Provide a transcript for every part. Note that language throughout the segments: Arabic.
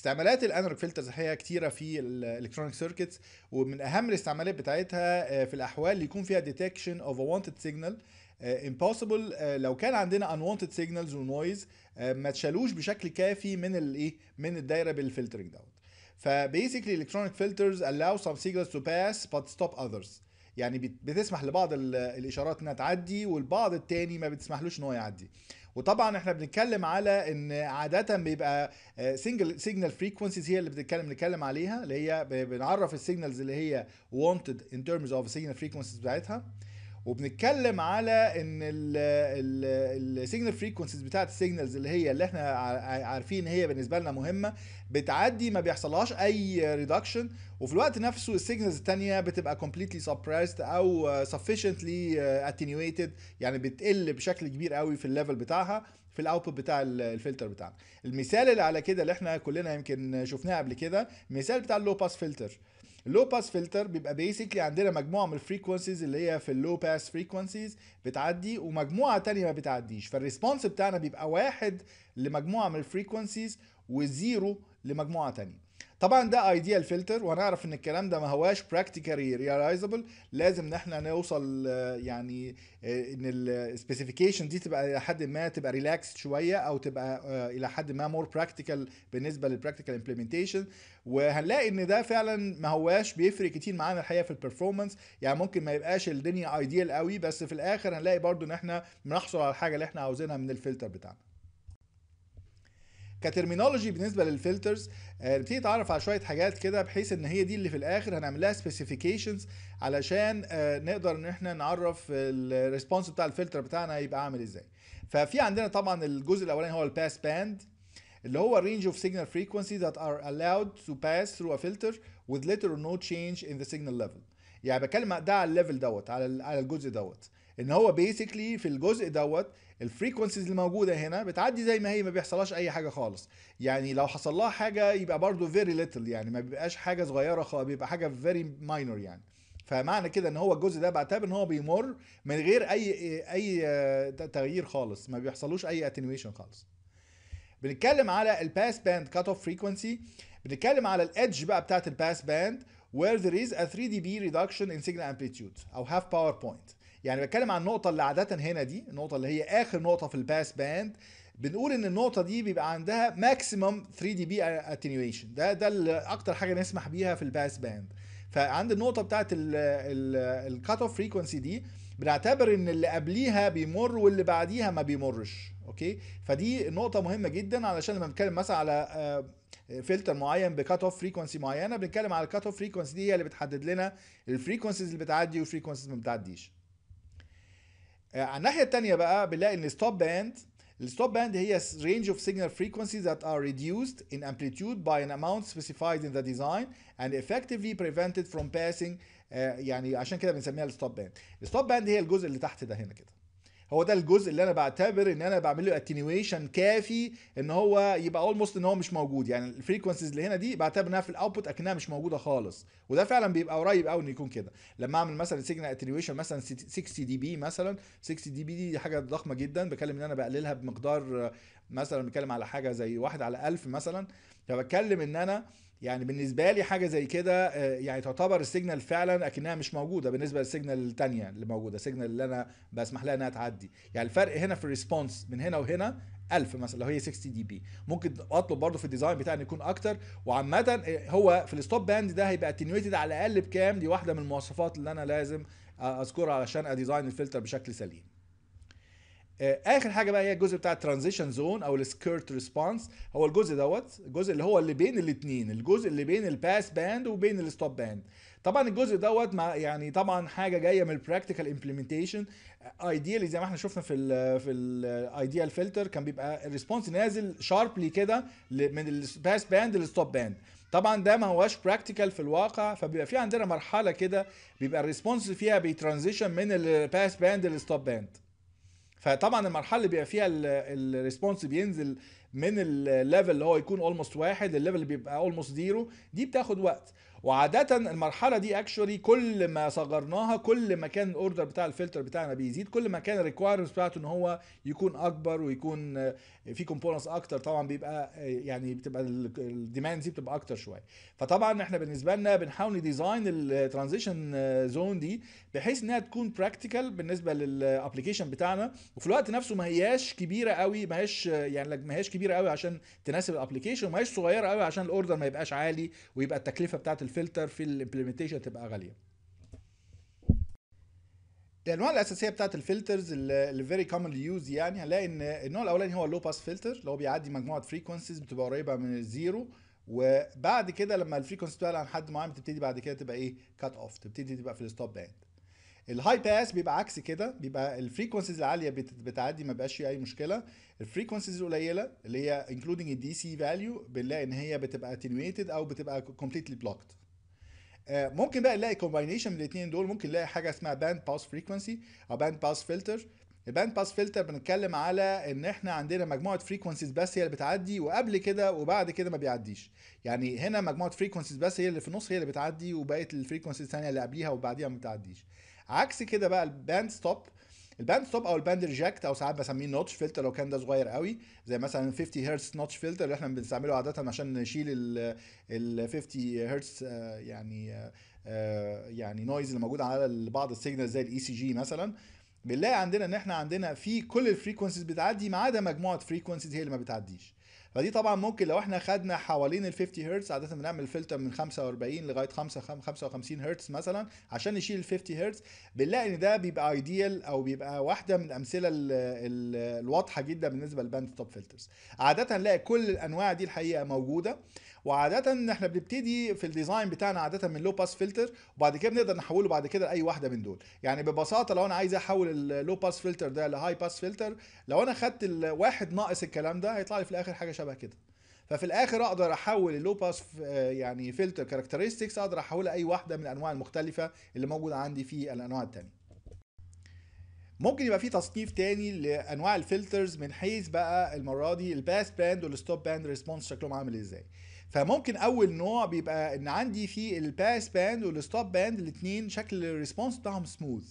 استعمالات الانالوج فلترز الحقيقه كتيره في الالكترونيك سيركتس ومن اهم الاستعمالات بتاعتها آه، في الاحوال اللي يكون فيها ديتكشن اوف ا وونتد سيجنال امبوسيبل لو كان عندنا ان وونتد سيجنالز ونويز ما تشالوش بشكل كافي من الايه من الدايره بالفلترنج دوت فبيسكلي الكترونيك فلترز allow some signals to pass but stop others يعني بتسمح لبعض الاشارات انها تعدي والبعض التاني ما بتسمحلوش ان هو يعدي وطبعا احنا بنتكلم على ان عاده بيبقى سنجل سيجنال فريكونسيز هي اللي بنتكلم نتكلم عليها اللي هي بنعرف السيجنالز اللي هي wanted in terms of signal frequencies بتاعتها وبنتكلم على ان السيجنال فريكونسيز بتاعه السيجنالز اللي هي اللي احنا عارفين هي بالنسبه لنا مهمه بتعدي ما بيحصلهاش اي ريدكشن وفي الوقت نفسه السيجنالز الثانيه بتبقى كومبليتلي سبريست او سفشنتلي اتينيويتد يعني بتقل بشكل كبير قوي في الليفل بتاعها في الاوتبوت بتاع الفلتر بتاعنا المثال اللي على كده اللي احنا كلنا يمكن شفناه قبل كده المثال بتاع اللو باس فلتر اللو باس فلتر بيبقى بيسكلي عندنا مجموعه من الفريكونسيز اللي هي في اللو باس فريكونسيز بتعدي ومجموعه تانية ما بتعديش فالريسبونس بتاعنا بيبقى واحد لمجموعه من الفريكونسيز وزيرو لمجموعه تانية طبعا ده ايديال فلتر وهنعرف ان الكلام ده ما هواش براكتيكالي ريلايزبل لازم ان احنا نوصل آه، يعني آه، ان السبيسيفيكيشن دي تبقى الى حد ما تبقى ريلاكس شويه او تبقى آه، الى حد ما مور براكتيكال بالنسبه للبراكتيكال امبلمنتيشن وهنلاقي ان ده فعلا ما هواش بيفرق كتير معانا الحقيقه في البرفورمانس يعني ممكن ما يبقاش الدنيا ايديال قوي بس في الاخر هنلاقي برضو ان احنا بنحصل على الحاجه اللي احنا عاوزينها من الفلتر بتاعنا كترمينولوجي بالنسبه للفلترز آه، نبتدي نتعرف على شويه حاجات كده بحيث ان هي دي اللي في الاخر هنعمل لها سبيسيفيكيشنز علشان آه، نقدر ان احنا نعرف الريسبونس بتاع الفلتر بتاعنا هيبقى عامل ازاي ففي عندنا طبعا الجزء الاولاني هو الباس باند اللي هو range of signal frequency that are allowed to pass through a filter with little or no change in the signal level. يعني بتكلم ده على الليفل دوت على على الجزء دوت ان هو بيسكلي في الجزء دوت الفريكونسيز اللي موجوده هنا بتعدي زي ما هي ما بيحصلهاش اي حاجه خالص يعني لو حصل لها حاجه يبقى برضو فيري ليتل يعني ما بيبقاش حاجه صغيره خالص بيبقى حاجه فيري ماينور يعني فمعنى كده ان هو الجزء ده بعتبر ان هو بيمر من غير اي اي آه، تغيير خالص ما بيحصلوش اي اتنويشن خالص بنتكلم على الباس باند كات اوف فريكوانسي بنتكلم على الادج بقى بتاعت الباس باند where there is a 3 dB reduction in signal amplitude او half power point يعني بتكلم عن النقطة اللي عادة هنا دي النقطة اللي هي آخر نقطة في الباس باند بنقول ان النقطة دي بيبقى عندها ماكسيمم 3 دي بي اتنيويشن ده ده اكتر حاجة نسمح بيها في الباس باند فعند النقطة بتاعت الكات اوف فريكونسي دي بنعتبر ان اللي قبليها بيمر واللي بعديها ما بيمرش اوكي فدي نقطة مهمة جدا علشان لما بنتكلم مثلا على فلتر آه، معين بكات اوف فريكونسي معينة بنتكلم على الكات اوف فريكونسي دي هي اللي بتحدد لنا الفريكونسيز اللي بتعدي والفريكونسيز ما بتعديش على الناحيه الثانيه بقى بنلاقي ان ستوب باند الستوب باند هي range of signal frequencies that are reduced in amplitude by an amount specified in the design and effectively prevented from passing آه يعني عشان كده بنسميها الستوب باند الستوب باند هي الجزء اللي تحت ده هنا كده هو ده الجزء اللي انا بعتبر ان انا بعمل له اتنيويشن كافي ان هو يبقى اولموست ان هو مش موجود يعني الفريكونسيز اللي هنا دي بعتبر انها في الاوتبوت اكنها مش موجوده خالص وده فعلا بيبقى قريب قوي ان يكون كده لما اعمل مثلا سيجنال اتنيويشن مثلا 60 دي بي مثلا 60 دي بي دي حاجه ضخمه جدا بكلم ان انا بقللها بمقدار آه، مثلا بتكلم على حاجه زي واحد على 1000 مثلا فبتكلم ان انا يعني بالنسبه لي حاجه زي كده آه، يعني تعتبر السيجنال فعلا اكنها مش موجوده بالنسبه للسيجنال الثانيه اللي موجوده السيجنال اللي انا بسمح لها انها تعدي يعني الفرق هنا في الريسبونس من هنا وهنا 1000 مثلا لو هي 60 دي بي ممكن اطلب برضو في الديزاين بتاعي ان يكون اكتر وعامه آه، هو في الستوب باند ده هيبقى اتنيويتد على الاقل بكام دي واحده من المواصفات اللي انا لازم آه، اذكرها علشان اديزاين الفلتر بشكل سليم آه، اخر حاجه بقى هي الجزء بتاع الترانزيشن زون او السكيرت ريسبونس هو الجزء دوت الجزء اللي هو اللي بين الاثنين الجزء اللي بين الباس باند وبين الستوب باند طبعا الجزء دوت يعني طبعا حاجه جايه من البراكتيكال امبلمنتيشن ايديالي زي ما احنا شفنا في الـ في الايديال فلتر كان بيبقى الريسبونس نازل شاربلي كده من الباس باند للستوب باند طبعا ده ما هواش براكتيكال في الواقع فبيبقى في عندنا مرحله كده بيبقى الريسبونس فيها بيترانزيشن من الباس باند للستوب باند فطبعا المرحله اللي بيبقى فيها الريسبونس بينزل من الليفل اللي هو يكون اولموست واحد الليفل اللي بيبقى اولموست زيرو دي بتاخد وقت وعادة المرحلة دي اكشولي كل ما صغرناها كل ما كان الاوردر بتاع الفلتر بتاعنا بيزيد كل ما كان الريكوايرمنت بتاعته ان هو يكون اكبر ويكون في كومبوننتس اكتر طبعا بيبقى يعني بتبقى الديماند دي بتبقى اكتر شوية فطبعا احنا بالنسبة لنا بنحاول نديزاين الترانزيشن زون دي بحيث انها تكون براكتيكال بالنسبه للابلكيشن بتاعنا وفي الوقت نفسه ما هياش كبيره قوي ما هياش يعني ما هياش كبيره قوي عشان تناسب الابلكيشن وما هياش صغيره قوي عشان الاوردر ما يبقاش عالي ويبقى التكلفه بتاعه الفلتر في الامبلمنتيشن تبقى غاليه الانواع الاساسيه بتاعت الفلترز اللي فيري كومنلي يوز يعني هنلاقي ان النوع الاولاني هو اللو باس فلتر اللي هو بيعدي مجموعه فريكونسيز بتبقى قريبه من الزيرو وبعد كده لما الفريكونسي بتاعها عن حد معين بتبتدي بعد كده تبقى ايه كات اوف تبتدي تبقى في الستوب باند الهاي باس بيبقى عكس كده بيبقى الفريكونسيز العاليه بتعدي ما بقاش فيه اي مشكله الفريكونسيز القليله اللي هي انكلودنج الدي سي فاليو بنلاقي ان هي بتبقى اتنويتد او بتبقى كومبليتلي بلوكت آه، ممكن بقى نلاقي كومباينيشن من الاثنين دول ممكن نلاقي حاجه اسمها باند باس فريكونسي او باند باس فلتر الباند باس فلتر بنتكلم على ان احنا عندنا مجموعه فريكونسيز بس هي اللي بتعدي وقبل كده وبعد كده ما بيعديش يعني هنا مجموعه فريكونسيز بس هي اللي في النص هي اللي بتعدي وبقيه الفريكونسيز الثانيه اللي قبليها وبعديها ما بتعديش عكس كده بقى الباند ستوب الباند ستوب او الباند ريجكت او ساعات بسميه نوتش فلتر لو كان ده صغير قوي زي مثلا 50 هرتز نوتش فلتر اللي احنا بنستعمله عاده عشان نشيل ال 50 هرتز آه، يعني آه، يعني نويز اللي موجود على بعض السيجنال زي الاي سي e جي مثلا بنلاقي عندنا ان احنا عندنا في كل الفريكونسيز بتعدي ما عدا مجموعه فريكونسيز هي اللي ما بتعديش فدي طبعا ممكن لو احنا خدنا حوالين ال 50 هرتز عاده بنعمل فلتر من 45 لغايه 5 55 هرتز مثلا عشان نشيل ال 50 هرتز بنلاقي ان ده بيبقى ايديال او بيبقى واحده من الامثله الواضحه جدا بالنسبه للباند ستوب فلترز عاده نلاقي كل الانواع دي الحقيقه موجوده وعاده احنا بنبتدي في الديزاين بتاعنا عاده من لو باس فلتر وبعد كده بنقدر نحوله بعد كده لاي واحده من دول يعني ببساطه لو انا عايز احول اللو باس فلتر ده لهاي باس فلتر لو انا خدت الواحد ناقص الكلام ده هيطلع لي في الاخر حاجه شبه كده ففي الاخر اقدر احول اللو باس آه، يعني فلتر كاركترستكس اقدر احولها اي واحده من الانواع المختلفه اللي موجوده عندي في الانواع الثانيه ممكن يبقى في تصنيف تاني لانواع الفلترز من حيث بقى المره دي الباس باند والستوب باند ريسبونس شكلهم عامل ازاي فممكن اول نوع بيبقى ان عندي فيه الباس باند والستوب باند الاثنين شكل الريسبونس بتاعهم سموث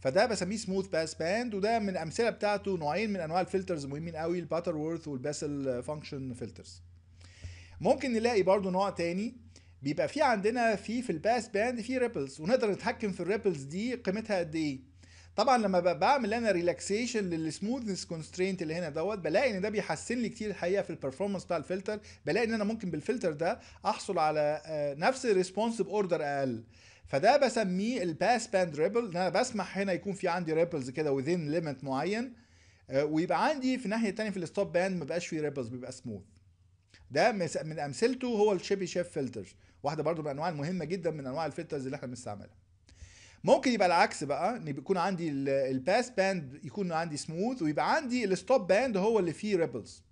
فده بسميه سموث باس باند وده من الامثله بتاعته نوعين من انواع الفلترز مهمين قوي وورث والباسل فانكشن فلترز ممكن نلاقي برضو نوع تاني بيبقى في عندنا في في الباس باند في ريبلز ونقدر نتحكم في الريبلز دي قيمتها قد ايه طبعا لما بعمل انا ريلاكسيشن للسموثنس كونسترينت اللي هنا دوت بلاقي ان ده بيحسن لي كتير الحقيقه في البرفورمانس بتاع الفلتر بلاقي ان انا ممكن بالفلتر ده احصل على آه، نفس الريسبونس باوردر اقل فده بسميه الباس باند ريبل ان انا بسمح هنا يكون في عندي ريبلز كده وذين ليميت معين آه، ويبقى عندي في الناحيه الثانيه في الستوب باند ما بقاش فيه ريبلز بيبقى سموث ده من امثلته هو الشيبي شيف فلترز واحده برضو من الانواع المهمه جدا من انواع الفلترز اللي احنا بنستعملها ممكن يبقى العكس بقى ان يكون عندي الباس باند يكون عندي سموث ويبقى عندي الستوب باند هو اللي فيه ريبلز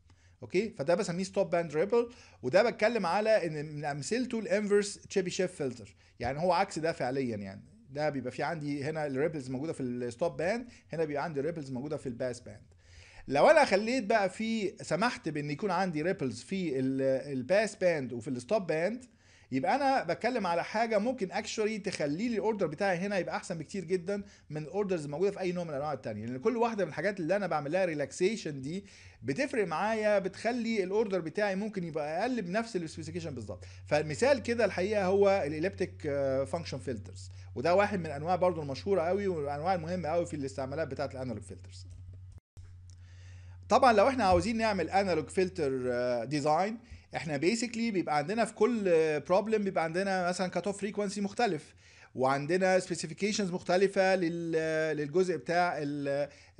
اوكي فده بسميه ستوب باند ريبل وده بتكلم على ان من امثلته الانفرس تشيبيشيف فلتر يعني هو عكس ده فعليا يعني ده بيبقى في عندي هنا الريبلز موجوده في الستوب باند هنا بيبقى عندي الريبلز موجوده في الباس باند لو انا خليت بقى في سمحت بان يكون عندي ريبلز في الباس باند وفي الستوب باند يبقى انا بتكلم على حاجه ممكن اكشولي تخلي لي الاوردر بتاعي هنا يبقى احسن بكتير جدا من الاوردرز الموجوده في اي نوع من الانواع التانية لان كل واحده من الحاجات اللي انا بعمل لها ريلاكسيشن دي بتفرق معايا بتخلي الاوردر بتاعي ممكن يبقى اقل بنفس السبيسيفيكيشن بالظبط فالمثال كده الحقيقه هو الاليبتيك فانكشن فلترز وده واحد من الانواع برضو المشهوره قوي والانواع المهمه قوي في الاستعمالات بتاعه الانالوج فلترز طبعا لو احنا عاوزين نعمل انالوج فلتر ديزاين احنا بيسكلي بيبقى عندنا في كل بروبلم بيبقى عندنا مثلا كات اوف فريكوانسي مختلف وعندنا سبيسيفيكيشنز مختلفه للجزء بتاع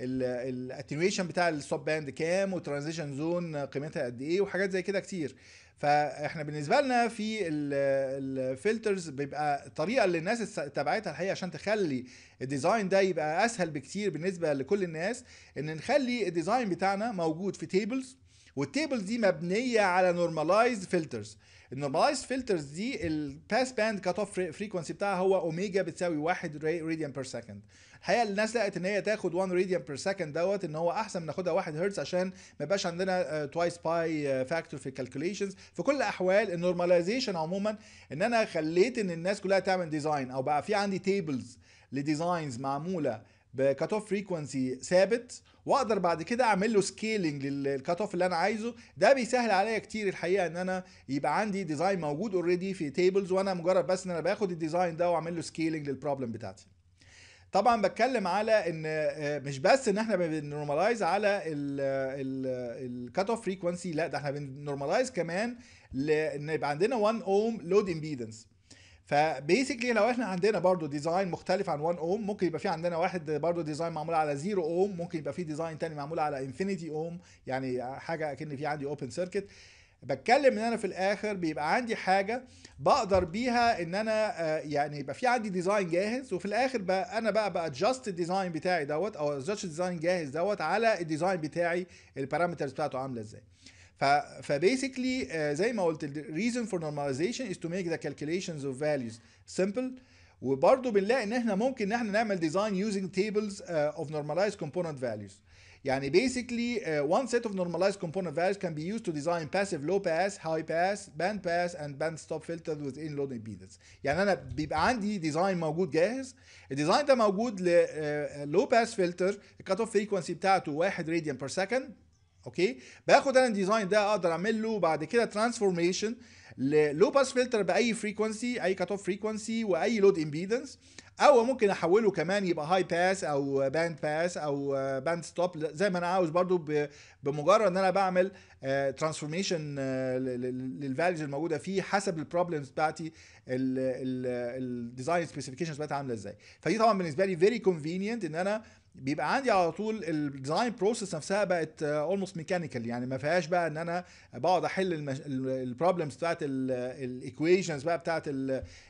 الاتنويشن بتاع الستوب باند كام وترانزيشن زون قيمتها قد ايه وحاجات زي كده كتير فاحنا بالنسبه لنا في الفلترز بيبقى الطريقه اللي الناس تبعتها الحقيقه عشان تخلي الديزاين ده يبقى اسهل بكتير بالنسبه لكل الناس ان نخلي الديزاين بتاعنا موجود في تيبلز والتيبل دي مبنيه على نورمالايزد فلترز النورمالايزد فلترز دي الباس باند كات اوف فريكونسي بتاعها هو اوميجا بتساوي 1 راديان بير سكند الحقيقه الناس لقت ان هي تاخد 1 راديان بير سكند دوت ان هو احسن من ناخدها 1 هرتز عشان ما يبقاش عندنا توايس باي فاكتور في الكالكوليشنز في كل الاحوال النورماليزيشن عموما ان انا خليت ان الناس كلها تعمل ديزاين او بقى في عندي تيبلز لديزاينز معموله بكات اوف فريكونسي ثابت واقدر بعد كده اعمل له سكيلنج للكات اوف اللي انا عايزه ده بيسهل عليا كتير الحقيقه ان انا يبقى عندي ديزاين موجود اوريدي في تيبلز وانا مجرد بس ان انا باخد الديزاين ده واعمل له سكيلنج للبروبلم بتاعتي طبعا بتكلم على ان آه، مش بس ان احنا بنورماليز على الكات اوف فريكونسي لا ده احنا بنورماليز كمان ان يبقى عندنا 1 اوم لود امبيدنس فبيسكلي لو احنا عندنا برضو ديزاين مختلف عن 1 اوم ممكن يبقى في عندنا واحد برضو ديزاين معمول على 0 اوم ممكن يبقى في ديزاين تاني معمول على انفينيتي اوم يعني حاجه اكن في عندي اوبن سيركت بتكلم ان انا في الاخر بيبقى عندي حاجه بقدر بيها ان انا آه، يعني يبقى في عندي ديزاين جاهز وفي الاخر بقى انا بقى بادجست الديزاين بتاعي دوت او ادجست الديزاين جاهز دوت على الديزاين بتاعي البارامترز بتاعته عامله ازاي ف فبيسكلي زي ما قلت reason for normalization is to make the calculations of values simple وبرضه بنلاقي ان احنا ممكن ان احنا نعمل ديزاين يوزنج تيبلز of normalized component values يعني basically uh, one set of normalized component values can be used to design passive low pass, high pass, band pass and band stop filters within load impedance. يعني انا بيبقى عندي design موجود جاهز، الديزاين ده موجود ل uh, low pass filter cut off frequency بتاعته 1 radian per second اوكي باخد انا الديزاين ده اقدر اعمل له بعد كده ترانسفورميشن للو باس فلتر باي فريكونسي اي كات اوف فريكونسي واي لود امبيدنس او ممكن احوله كمان يبقى هاي باس او باند باس او باند ستوب زي ما انا عاوز برضو بمجرد ان انا بعمل ترانسفورميشن آه، آه، للفاليوز الموجوده فيه حسب البروبلمز بتاعتي الديزاين سبيسيفيكيشنز بتاعتي عامله ازاي فدي طبعا بالنسبه لي فيري كونفينينت ان انا بيبقى عندي على طول الديزاين بروسيس نفسها بقت اولموست ميكانيكال يعني ما فيهاش بقى ان انا بقعد احل البروبلمز بتاعت الايكويشنز بقى بتاعت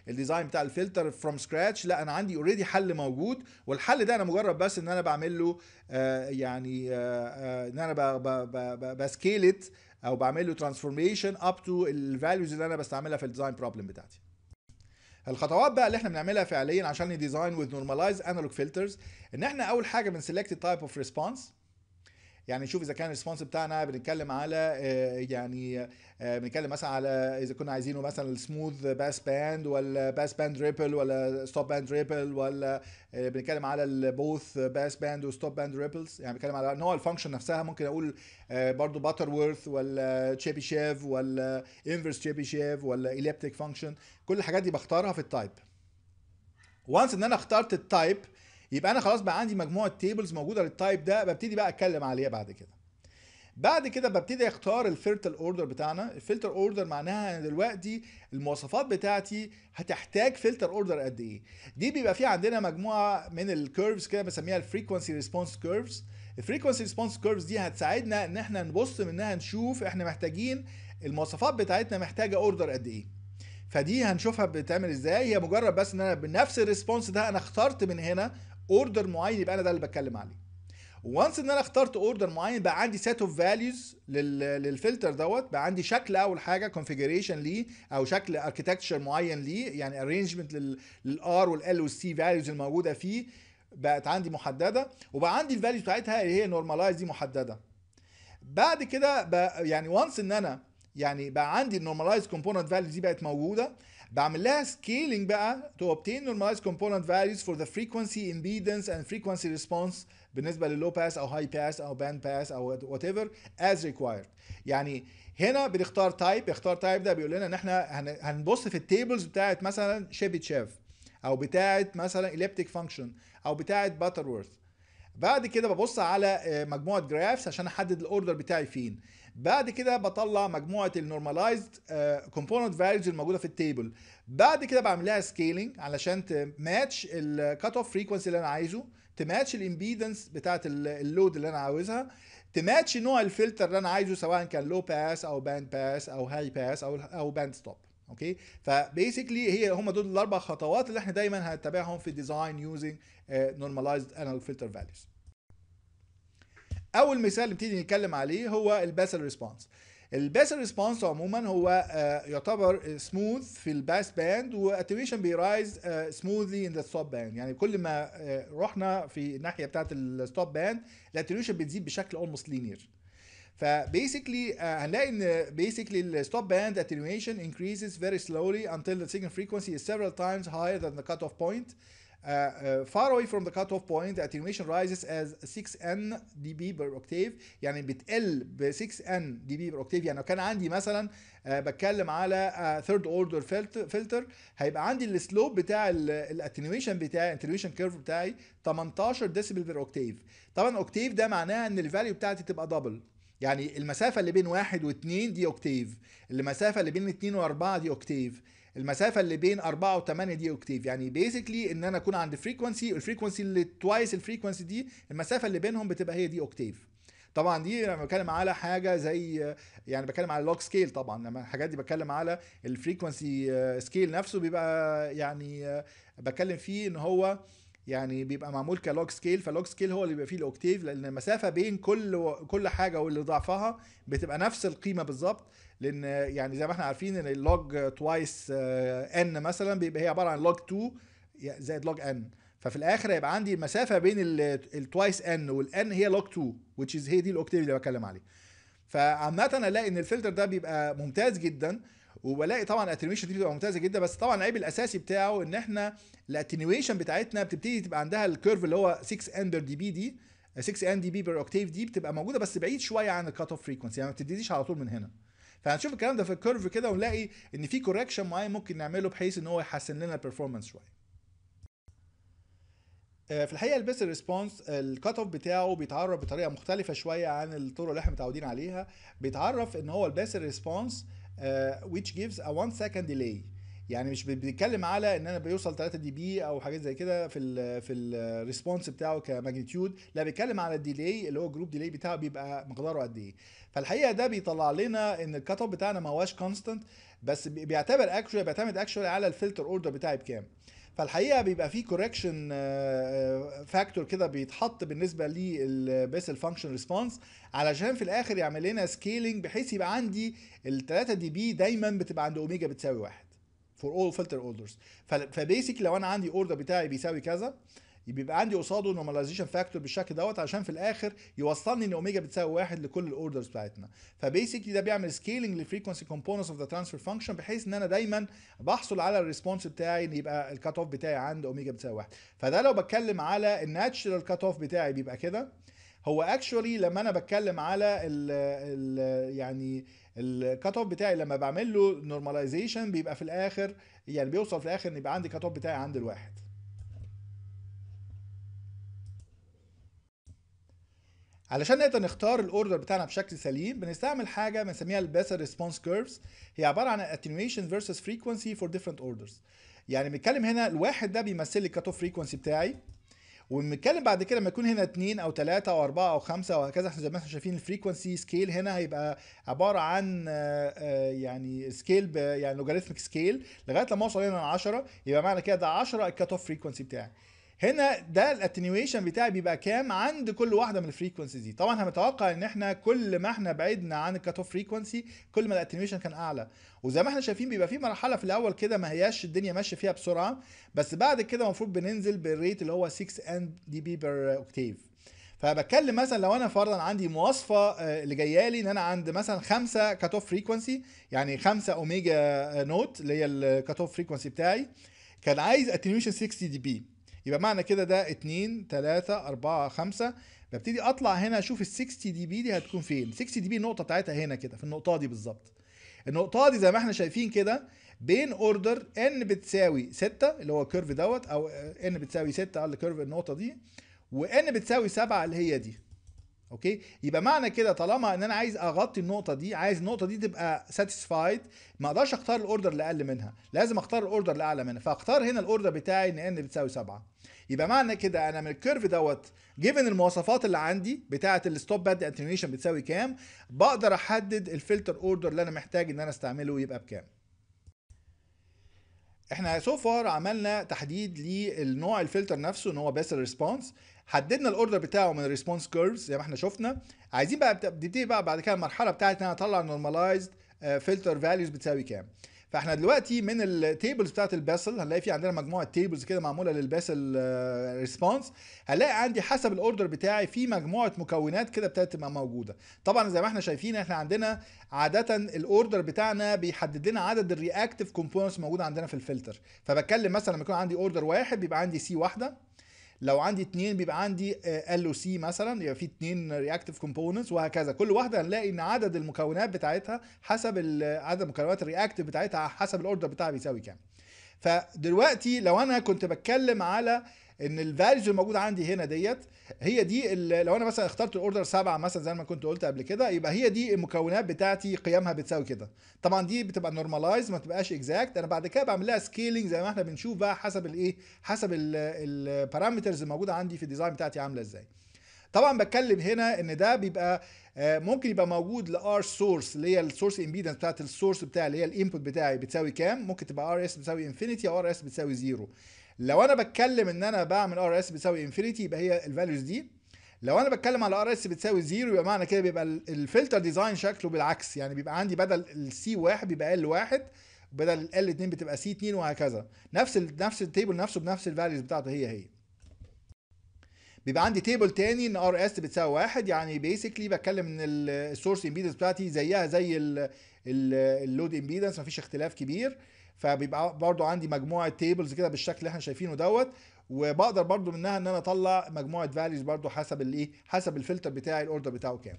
الديزاين بتاع الفلتر فروم سكراتش لا انا عندي اوريدي حل موجود والحل ده انا مجرد بس ان انا بعمل له آه، يعني آه، آه، ان انا ات او بعمل له ترانسفورميشن اب تو الفاليوز اللي انا بستعملها في الديزاين بروبلم بتاعتي الخطوات بقى اللي احنا بنعملها فعليا عشان نديزاين وذ نورماليز انالوج فلترز ان احنا اول حاجه بنسلكت تايب اوف ريسبونس يعني نشوف اذا كان الريسبونس بتاعنا بنتكلم على آه، يعني آه، بنتكلم مثلا على اذا كنا عايزينه مثلا السموث باس باند ولا باس باند ريبل ولا ستوب باند ريبل ولا آه، بنتكلم على البوث باس باند وستوب باند ريبلز يعني بنتكلم على نوع الفانكشن نفسها ممكن اقول برضو وورث ولا شيف ولا انفرس شيف ولا اليبتيك فانكشن كل الحاجات دي بختارها في التايب وانس ان انا اخترت التايب يبقى انا خلاص بقى عندي مجموعه تيبلز موجوده للتايب ده ببتدي بقى اتكلم عليها بعد كده بعد كده ببتدي اختار الفلتر اوردر بتاعنا الفلتر اوردر معناها ان دلوقتي المواصفات بتاعتي هتحتاج فلتر اوردر قد ايه دي بيبقى في عندنا مجموعه من الكيرفز كده بسميها الفريكوانسي ريسبونس كيرفز الفريكوانسي ريسبونس كيرفز دي هتساعدنا ان احنا نبص منها نشوف احنا محتاجين المواصفات بتاعتنا محتاجه اوردر قد ايه فدي هنشوفها بتعمل ازاي هي مجرد بس ان انا بنفس الريسبونس ده انا اخترت من هنا اوردر معين يبقى انا ده اللي بتكلم عليه وانس ان انا اخترت اوردر معين بقى عندي سيت اوف فاليوز للفلتر دوت بقى عندي شكل اول حاجه كونفيجريشن ليه او شكل اركتكتشر معين ليه يعني ارينجمنت للار والال والسي فاليوز الموجوده فيه بقت عندي محدده وبقى عندي الفاليوز بتاعتها اللي هي نورماليز دي محدده بعد كده يعني وانس ان انا يعني بقى عندي النورماليز كومبوننت فاليوز دي بقت موجوده بعمل لها سكيلينج بقى تو obtain normalized component values for the frequency impedance and frequency response بالنسبه لللو باس او هاي باس او باند باس او وات ايفر از ريكوايرد يعني هنا بنختار تايب اختار تايب ده بيقول لنا ان احنا هنبص في التيبلز بتاعت مثلا شيبي تشيف او بتاعت مثلا اليبتيك فانكشن او بتاعت باترورث بعد كده ببص على آه، مجموعه جرافس عشان احدد الاوردر بتاعي فين بعد كده بطلع مجموعه النورماليزد كومبوننت فاليوز الموجوده في التيبل بعد كده بعمل لها سكيلينج علشان تماتش الكات اوف فريكونسي اللي انا عايزه تماتش الامبيدنس بتاعه اللود اللي انا عاوزها تماتش نوع الفلتر اللي انا عايزه سواء كان لو باس او باند باس او هاي باس او او باند ستوب اوكي فبيسكلي هي هم دول الاربع خطوات اللي احنا دايما هنتبعهم في ديزاين يوزنج نورماليزد انال فلتر فاليوز اول مثال نبتدي نتكلم عليه هو الباسل ريسبونس الباسل ريسبونس عموما هو آه، يعتبر سموث في الباس باند واتيويشن بيرايز سموثلي ان ذا ستوب باند يعني كل ما آه، رحنا في الناحيه بتاعه الستوب باند الاتيويشن بتزيد بشكل اولموست لينير فبيسكلي هنلاقي ان بيسكلي الستوب باند انكريزز increases very slowly until the signal frequency is several times higher than the اوف point Uh, uh, far away from the cutoff point the attenuation rises as 6n dB per octave يعني بتقل ب 6n dB per octave يعني لو كان عندي مثلا uh, بتكلم على ثيرد اوردر filter هيبقى عندي السلوب بتاع الاتنيويشن بتاعي الاتنيويشن كيرف بتاعي 18 ديسيبل بير اوكتيف طبعا اوكتيف ده معناه ان الفاليو بتاعتي تبقى دبل يعني المسافة اللي بين واحد واثنين دي اوكتيف المسافة اللي بين اثنين واربعة دي اوكتيف المسافه اللي بين 4 و8 دي اوكتيف يعني بيسكلي ان انا اكون عند فريكونسي الفريكونسي اللي توايس الفريكونسي دي المسافه اللي بينهم بتبقى هي دي اوكتيف طبعا دي لما بتكلم على حاجه زي يعني بتكلم على اللوج سكيل طبعا لما الحاجات دي بتكلم على الفريكونسي سكيل آه، نفسه بيبقى يعني آه، بتكلم فيه ان هو يعني بيبقى معمول كلوج سكيل فلوج سكيل هو اللي بيبقى فيه الاوكتيف لان المسافه بين كل و... كل حاجه واللي ضعفها بتبقى نفس القيمه بالظبط لان يعني زي ما احنا عارفين ان اللوج توايس ان آه، مثلا بيبقى هي عباره عن لوج 2 زائد لوج ان ففي الاخر هيبقى عندي المسافه بين التوايس ان والان هي لوج 2 which is هي دي الاوكتيف اللي بتكلم عليه فعامه الاقي ان الفلتر ده بيبقى ممتاز جدا وبلاقي طبعا الاتنيويشن دي بتبقى ممتازه جدا بس طبعا العيب الاساسي بتاعه ان احنا الاتنيويشن بتاعتنا بتبتدي تبقى عندها الكيرف اللي هو 6 ان بير دي بي دي 6 ان دي بي بير اوكتيف دي بتبقى موجوده بس بعيد شويه عن الكات اوف فريكونسي يعني ما بتبتديش على طول من هنا فهنشوف الكلام ده في الكيرف كده ونلاقي ان في كوركشن معين ممكن نعمله بحيث ان هو يحسن لنا البرفورمانس شويه آه، في الحقيقه البيست ريسبونس الكات اوف بتاعه بيتعرف بطريقه مختلفه شويه عن الطرق اللي احنا متعودين عليها بيتعرف ان هو البيست ريسبونس آه، which gives a 1 second delay يعني مش بنتكلم على ان انا بيوصل 3 دي بي او حاجات زي كده في الـ في الريسبونس بتاعه كماجنتيود لا بيتكلم على الديلي اللي هو جروب ديلي بتاعه بيبقى مقداره قد ايه فالحقيقه ده بيطلع لنا ان الكت اوف بتاعنا ما هواش كونستنت بس بيعتبر اكشوال بيعتمد اكشوال على الفلتر اوردر بتاعي بكام فالحقيقه بيبقى في كوركشن فاكتور كده بيتحط بالنسبه للبيسل فانكشن ريسبونس علشان في الاخر يعمل لنا سكيلينج بحيث يبقى عندي ال 3 دي بي دايما بتبقى عند اوميجا بتساوي واحد فور اول فلتر اوردرز فبيسك لو انا عندي اوردر بتاعي بيساوي كذا بيبقى عندي قصاده نورماليزيشن فاكتور بالشكل دوت عشان في الاخر يوصلني ان اوميجا بتساوي واحد لكل الاوردرز بتاعتنا فبيسكلي ده بيعمل سكيلنج للفريكونسي كومبوننتس اوف ذا ترانسفير فانكشن بحيث ان انا دايما بحصل على الريسبونس بتاعي ان يبقى الكات اوف بتاعي عند اوميجا بتساوي واحد فده لو بتكلم على الناتشرال كات اوف بتاعي بيبقى كده هو اكشولي لما انا بتكلم على ال ال يعني الكات اوف بتاعي لما بعمل له نورماليزيشن بيبقى في الاخر يعني بيوصل في الاخر ان يبقى عندي كات اوف بتاعي عند الواحد علشان نقدر نختار الاوردر بتاعنا بشكل سليم بنستعمل حاجه بنسميها البيسا ريسبونس كيرفز هي عباره عن attenuation versus frequency for different orders يعني بنتكلم هنا الواحد ده بيمثل لي الكات اوف فريكونسي بتاعي ونتكلم بعد كده لما يكون هنا 2 او ثلاثة او اربعة او خمسة وهكذا احنا زي ما احنا شايفين الفريكونسي سكيل هنا هيبقى عباره عن آه، آه، يعني سكيل يعني لوجاريثميك سكيل لغايه لما اوصل هنا 10 يبقى معنى كده ده 10 الكات اوف فريكونسي بتاعي هنا ده الاتنيويشن بتاعي بيبقى كام عند كل واحده من الفريكونسيز دي طبعا هنتوقع ان احنا كل ما احنا بعدنا عن الكات اوف فريكونسي كل ما الاتنيويشن كان اعلى وزي ما احنا شايفين بيبقى في مرحله في الاول كده ما هياش الدنيا ماشيه فيها بسرعه بس بعد كده المفروض بننزل بالريت اللي هو 6 ان دي بي بير اوكتيف فبتكلم مثلا لو انا فرضا عندي مواصفه آه، اللي جايه لي ان انا عند مثلا 5 كات اوف فريكونسي يعني 5 اوميجا نوت اللي هي الكات اوف فريكونسي بتاعي كان عايز اتنيويشن 60 دي بي يبقى معنى كده ده 2 3 4 5 ببتدي اطلع هنا اشوف ال 60 دي بي دي هتكون فين 60 دي بي النقطه بتاعتها هنا كده في النقطه دي بالظبط النقطه دي زي ما احنا شايفين كده بين اوردر ان بتساوي 6 اللي هو الكيرف دوت او ان بتساوي 6 على الكيرف النقطه دي وان بتساوي 7 اللي هي دي اوكي يبقى معنى كده طالما ان انا عايز اغطي النقطه دي عايز النقطه دي تبقى ساتيسفايد ما اقدرش اختار الاوردر اللي اقل منها لازم اختار الاوردر اللي اعلى منها فاختار هنا الاوردر بتاعي ان ان بتساوي 7 يبقى معنى كده انا من الكيرف دوت جيفن المواصفات اللي عندي بتاعه الستوب باد انترنيشن بتساوي كام بقدر احدد الفلتر اوردر اللي انا محتاج ان انا استعمله يبقى بكام احنا سو فار عملنا تحديد للنوع الفلتر نفسه ان هو بيست ريسبونس حددنا الاوردر بتاعه من الريسبونس كيرفز زي ما احنا شفنا عايزين بقى نبتدي بقى بعد كده المرحله بتاعت ان انا اطلع نورماليزد فلتر فاليوز بتساوي كام فاحنا دلوقتي من التيبلز بتاعت الباسل هنلاقي في عندنا مجموعه تيبلز كده معموله للباسل آه، ريسبونس هنلاقي عندي حسب الاوردر بتاعي في مجموعه مكونات كده ابتدت تبقى موجوده طبعا زي ما احنا شايفين احنا عندنا عاده الاوردر بتاعنا بيحدد لنا عدد الرياكتيف كومبوننتس موجوده عندنا في الفلتر فبتكلم مثلا لما يكون عندي اوردر واحد بيبقى عندي سي واحده لو عندي اتنين بيبقى عندي ال او سي مثلا يبقى في اتنين رياكتيف كومبوننتس وهكذا كل واحده هنلاقي ان عدد المكونات بتاعتها حسب عدد المكونات الرياكتيف بتاعتها حسب الاوردر بتاعها بيساوي كام فدلوقتي لو انا كنت بتكلم على ان الفاليوز الموجوده عندي هنا ديت هي دي لو انا مثلا اخترت الاوردر سبعه مثلا زي ما كنت قلت قبل كده يبقى هي دي المكونات بتاعتي قيمها بتساوي كده طبعا دي بتبقى نورمالايز ما تبقاش اكزاكت انا بعد كده بعمل لها سكيلينج زي ما احنا بنشوف بقى حسب الايه حسب البارامترز الموجوده عندي في الديزاين بتاعتي عامله ازاي طبعا بتكلم هنا ان ده بيبقى آه، ممكن يبقى موجود لار سورس اللي هي السورس امبيدنس بتاعت السورس بتاعي اللي هي الانبوت بتاعي بتساوي كام ممكن تبقى ار اس بتساوي انفينيتي او ار اس بتساوي زيرو لو انا بتكلم ان انا بعمل ار اس بتساوي انفينيتي يبقى هي الفاليوز دي لو انا بتكلم على ار اس بتساوي زيرو يبقى معنى كده بيبقى الفلتر ديزاين شكله بالعكس يعني بيبقى عندي بدل السي واحد بيبقى ال واحد بدل ال 2 بتبقى سي 2 وهكذا نفس الـ نفس التيبل نفسه بنفس الفاليوز بتاعته هي هي بيبقى عندي تيبل تاني ان ار اس بتساوي واحد يعني بيسكلي بتكلم ان السورس امبيدنس بتاعتي زيها زي اللود امبيدنس مفيش اختلاف كبير فبيبقى برضو عندي مجموعه تيبلز كده بالشكل اللي احنا شايفينه دوت وبقدر برضو منها ان انا اطلع مجموعه فاليوز برضو حسب الايه حسب الفلتر بتاعي الاوردر بتاعه كام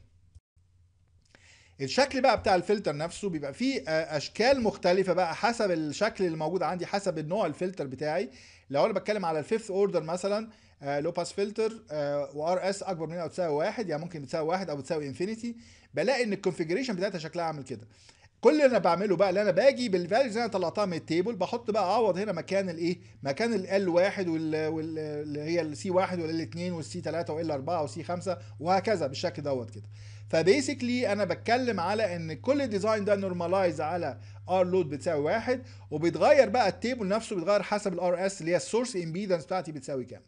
الشكل بقى بتاع الفلتر نفسه بيبقى فيه آه، اشكال مختلفه بقى حسب الشكل اللي موجود عندي حسب النوع الفلتر بتاعي لو انا بتكلم على الفيفث اوردر مثلا لو باس فلتر وار اس اكبر من او تساوي واحد يعني ممكن بتساوي واحد او بتساوي انفينيتي بلاقي ان الكونفجريشن بتاعتها شكلها عامل كده كل اللي انا بعمله بقى اللي انا باجي بالفاليوز اللي انا طلعتها من التيبل بحط بقى اعوض هنا مكان الايه مكان ال L1 واللي هي السي 1 وال 2 والسي 3 وال 4 والسي 5 وهكذا بالشكل دوت كده فبيسكلي انا بتكلم على ان كل الديزاين ده نورماليز على ار لود بتساوي واحد وبيتغير بقى التيبل نفسه بيتغير حسب الار اس اللي هي السورس امبيدنس بتاعتي بتساوي كام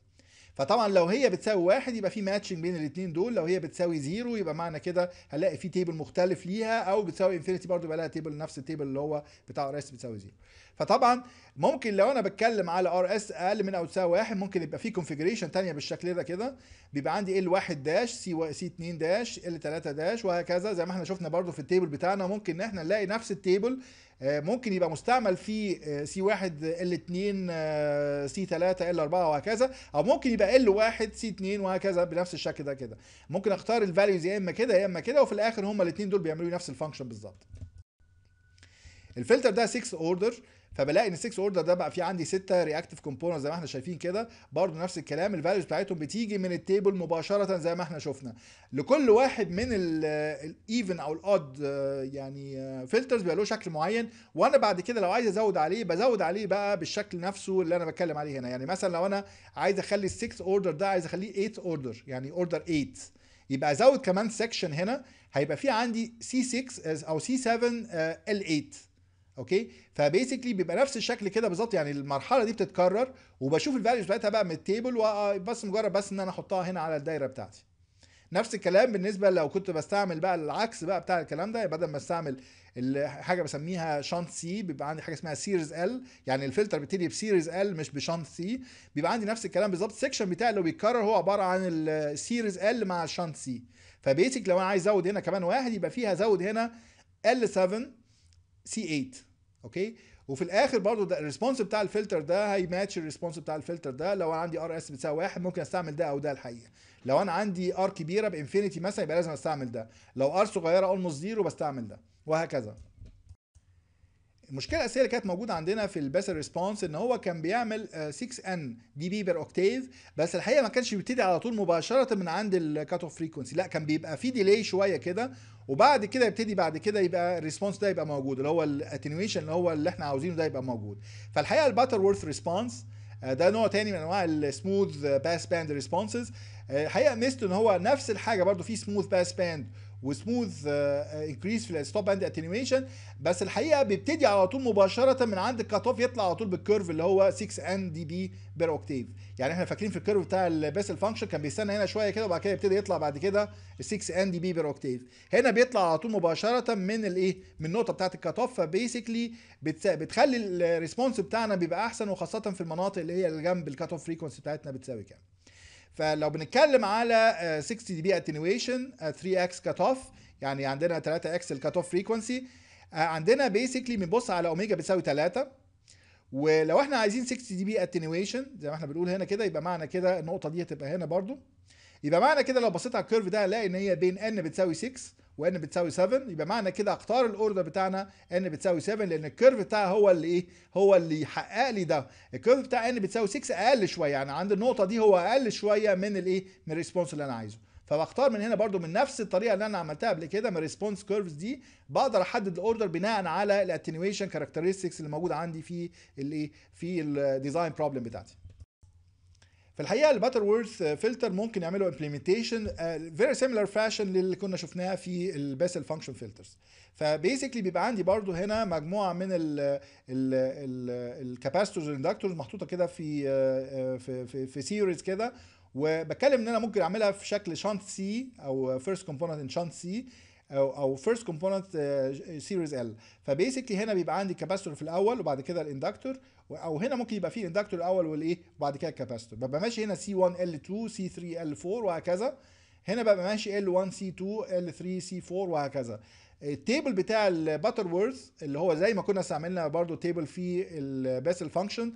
فطبعا لو هي بتساوي واحد يبقى في ماتشنج بين الاثنين دول لو هي بتساوي زيرو يبقى معنى كده هنلاقي في تيبل مختلف ليها او بتساوي انفينيتي برضه يبقى لها تيبل نفس التيبل اللي هو بتاع ريست بتساوي زيرو فطبعا ممكن لو انا بتكلم على ار اس اقل من او تساوي واحد ممكن يبقى في كونفجريشن ثانيه بالشكل ده كده بيبقى عندي ال 1 داش سي سي 2 داش ال 3 داش وهكذا زي ما احنا شفنا برده في التيبل بتاعنا ممكن ان احنا نلاقي نفس التيبل آه، ممكن يبقى مستعمل في سي 1 ال 2 سي 3 ال 4 وهكذا او ممكن يبقى ال 1 سي 2 وهكذا بنفس الشكل ده كده ممكن اختار الفاليوز يا اما كده يا اما كده وفي الاخر هما الاثنين دول بيعملوا نفس الفانكشن بالظبط الفلتر ده 6 اوردر فبلاقي ان 6 اوردر ده بقى في عندي 6 رياكتيف كومبوننت زي ما احنا شايفين كده برضه نفس الكلام الفاليوز بتاعتهم بتيجي من التيبل مباشره زي ما احنا شفنا لكل واحد من الايفن او الاود آه، يعني فلترز بيبقى له شكل معين وانا بعد كده لو عايز ازود عليه بزود عليه بقى بالشكل نفسه اللي انا بتكلم عليه هنا يعني مثلا لو انا عايز اخلي ال 6 اوردر ده عايز اخليه 8 اوردر يعني اوردر 8 يبقى ازود كمان سيكشن هنا هيبقى في عندي سي 6 آه، او سي 7 ال 8 اوكي فبيسكلي بيبقى نفس الشكل كده بالظبط يعني المرحله دي بتتكرر وبشوف الفاليوز بتاعتها بقى من التيبل آه، بس مجرد بس ان انا احطها هنا على الدايره بتاعتي نفس الكلام بالنسبه لو كنت بستعمل بقى العكس بقى بتاع الكلام ده بدل ما استعمل حاجه بسميها شانت سي بيبقى عندي حاجه اسمها سيريز ال يعني الفلتر بيبتدي بسيريز ال مش بشانت سي بيبقى عندي نفس الكلام بالظبط السكشن بتاعي اللي بيتكرر هو عباره عن السيريز ال مع الشانت سي فبيسك لو انا عايز ازود هنا كمان واحد يبقى فيها ازود هنا ال 7 سي 8 اوكي وفي الاخر برضو ده الريسبونس بتاع الفلتر ده هي ماتش الريسبونس بتاع الفلتر ده لو انا عندي ار اس بتساوي واحد ممكن استعمل ده او ده الحقيقه لو انا عندي ار كبيره بانفينيتي مثلا يبقى لازم استعمل ده لو ار صغيره اولموست زيرو بستعمل ده وهكذا المشكله الاساسيه اللي كانت موجوده عندنا في الباسل ريسبونس ان هو كان بيعمل 6 ان دي بي بير اوكتيف بس الحقيقه ما كانش بيبتدي على طول مباشره من عند الكات اوف فريكونسي لا كان بيبقى في ديلي شويه كده وبعد كده يبتدي بعد كده يبقى الريسبونس ده يبقى موجود اللي هو الاتنيويشن اللي هو اللي احنا عاوزينه ده يبقى موجود فالحقيقه الباتر وورث ريسبونس ده نوع تاني من انواع السموث باس باند ريسبونسز الحقيقه ميزته ان هو نفس الحاجه برده في سموث باس باند وسموث انكريس آه، آه، في الستوب اند اتنيويشن بس الحقيقه بيبتدي على طول مباشره من عند الكات اوف يطلع على طول بالكيرف اللي هو 6 ان دي بي بير اوكتيف يعني احنا فاكرين في الكيرف بتاع البيسل فانكشن كان بيستنى هنا شويه كده وبعد كده يبتدي يطلع بعد كده 6 ان دي بي بير اوكتيف هنا بيطلع على طول مباشره من الايه من النقطه بتاعت الكات اوف فبيسكلي بتخلي الريسبونس بتاعنا بيبقى احسن وخاصه في المناطق اللي هي اللي جنب الكات اوف فريكونسي بتاعتنا بتساوي كام فلو بنتكلم على 60 دي بي اتنويشن 3 اكس كات اوف يعني عندنا 3 اكس الكات اوف فريكونسي عندنا بيسكلي بنبص على اوميجا بتساوي 3 ولو احنا عايزين 60 دي بي اتنويشن زي ما احنا بنقول هنا كده يبقى معنى كده النقطه دي هتبقى هنا برضو يبقى معنى كده لو بصيت على الكيرف ده هلاقي ان هي بين ان بتساوي 6 وان بتساوي 7 يبقى معنى كده اختار الاوردر بتاعنا ان بتساوي 7 لان الكيرف بتاعها هو اللي ايه هو اللي يحقق لي ده الكيرف بتاع ان بتساوي 6 اقل شويه يعني عند النقطه دي هو اقل شويه من الايه من الريسبونس اللي انا عايزه فبختار من هنا برضو من نفس الطريقه اللي انا عملتها قبل كده من الريسبونس كيرفز دي بقدر احدد الاوردر بناء على الاتنيويشن كاركترستكس اللي موجوده عندي في الايه في الديزاين بروبلم بتاعتي في الحقيقه الباتر وورث فلتر ممكن يعملوا امبلمنتيشن فيري سيميلر فاشن للي كنا شفناها في الباسل فانكشن فلترز فبيسكلي بيبقى عندي برضو هنا مجموعه من ال ال الكاباسيتورز والاندكتورز محطوطه كده في آه، آه، في في, في سيريز كده وبتكلم ان انا ممكن اعملها في شكل شانت سي او فيرست كومبوننت ان شانت سي او او فيرست كومبوننت سيريز ال فبيسكلي هنا بيبقى عندي كاباستور في الاول وبعد كده الاندكتور او هنا ممكن يبقى فيه الاندكتور الاول والايه وبعد كده الكاباستور ببقى ماشي هنا C1 L2 C3 L4 وهكذا هنا ببقى ماشي L1 C2 L3 C4 وهكذا التيبل بتاع وورث اللي هو زي ما كنا استعملنا برضو تيبل في الباسل فانكشن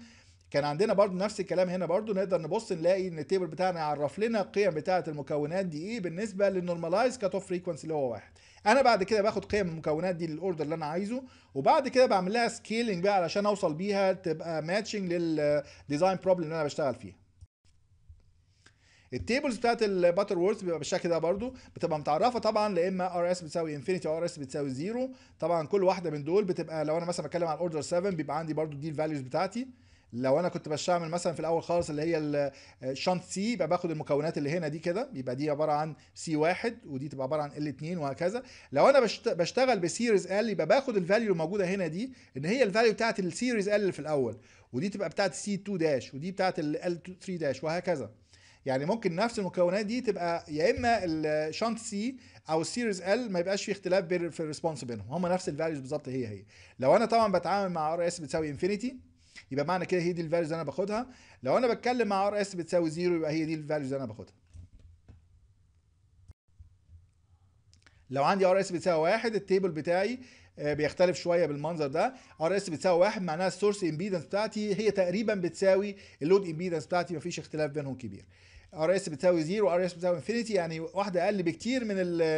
كان عندنا برضو نفس الكلام هنا برضو نقدر نبص نلاقي ان التيبل بتاعنا يعرف لنا القيم بتاعه المكونات دي ايه بالنسبه للنورماليز كات اوف فريكوانسي اللي هو واحد انا بعد كده باخد قيم المكونات دي للاوردر اللي انا عايزه وبعد كده بعمل لها سكيلينج بقى علشان اوصل بيها تبقى ماتشنج للديزاين بروبلم اللي انا بشتغل فيها التيبلز بتاعت الباتر وورث بيبقى بالشكل ده برضو بتبقى متعرفه طبعا لا اما ار اس بتساوي انفينيتي ار اس بتساوي زيرو طبعا كل واحده من دول بتبقى لو انا مثلا بتكلم على الاوردر 7 بيبقى عندي برضو دي الفاليوز بتاعتي لو انا كنت بستعمل مثلا في الاول خالص اللي هي الشنط سي يبقى باخد المكونات اللي هنا دي كده يبقى دي عباره عن سي واحد ودي تبقى عباره عن ال 2 وهكذا لو انا بشتغل بسيريز ال يبقى باخد الفاليو الموجوده هنا دي ان هي الفاليو بتاعت السيريز ال اللي في الاول ودي تبقى بتاعت سي 2 داش ودي بتاعت ال 3 داش وهكذا يعني ممكن نفس المكونات دي تبقى يا اما الشنط سي او السيريز ال ما يبقاش في اختلاف في الريسبونس بينهم هم نفس الفاليوز بالظبط هي هي لو انا طبعا بتعامل مع ار اس بتساوي انفينيتي يبقى معنى كده هي دي الفاليوز اللي انا باخدها لو انا بتكلم مع ار اس بتساوي زيرو يبقى هي دي الفاليوز اللي انا باخدها لو عندي ار اس بتساوي واحد التيبل بتاعي آه، بيختلف شويه بالمنظر ده ار اس بتساوي واحد معناها السورس امبيدنس بتاعتي هي تقريبا بتساوي اللود امبيدنس بتاعتي مفيش اختلاف بينهم كبير ار اس بتساوي زيرو ار اس بتساوي انفينيتي يعني واحده اقل بكتير من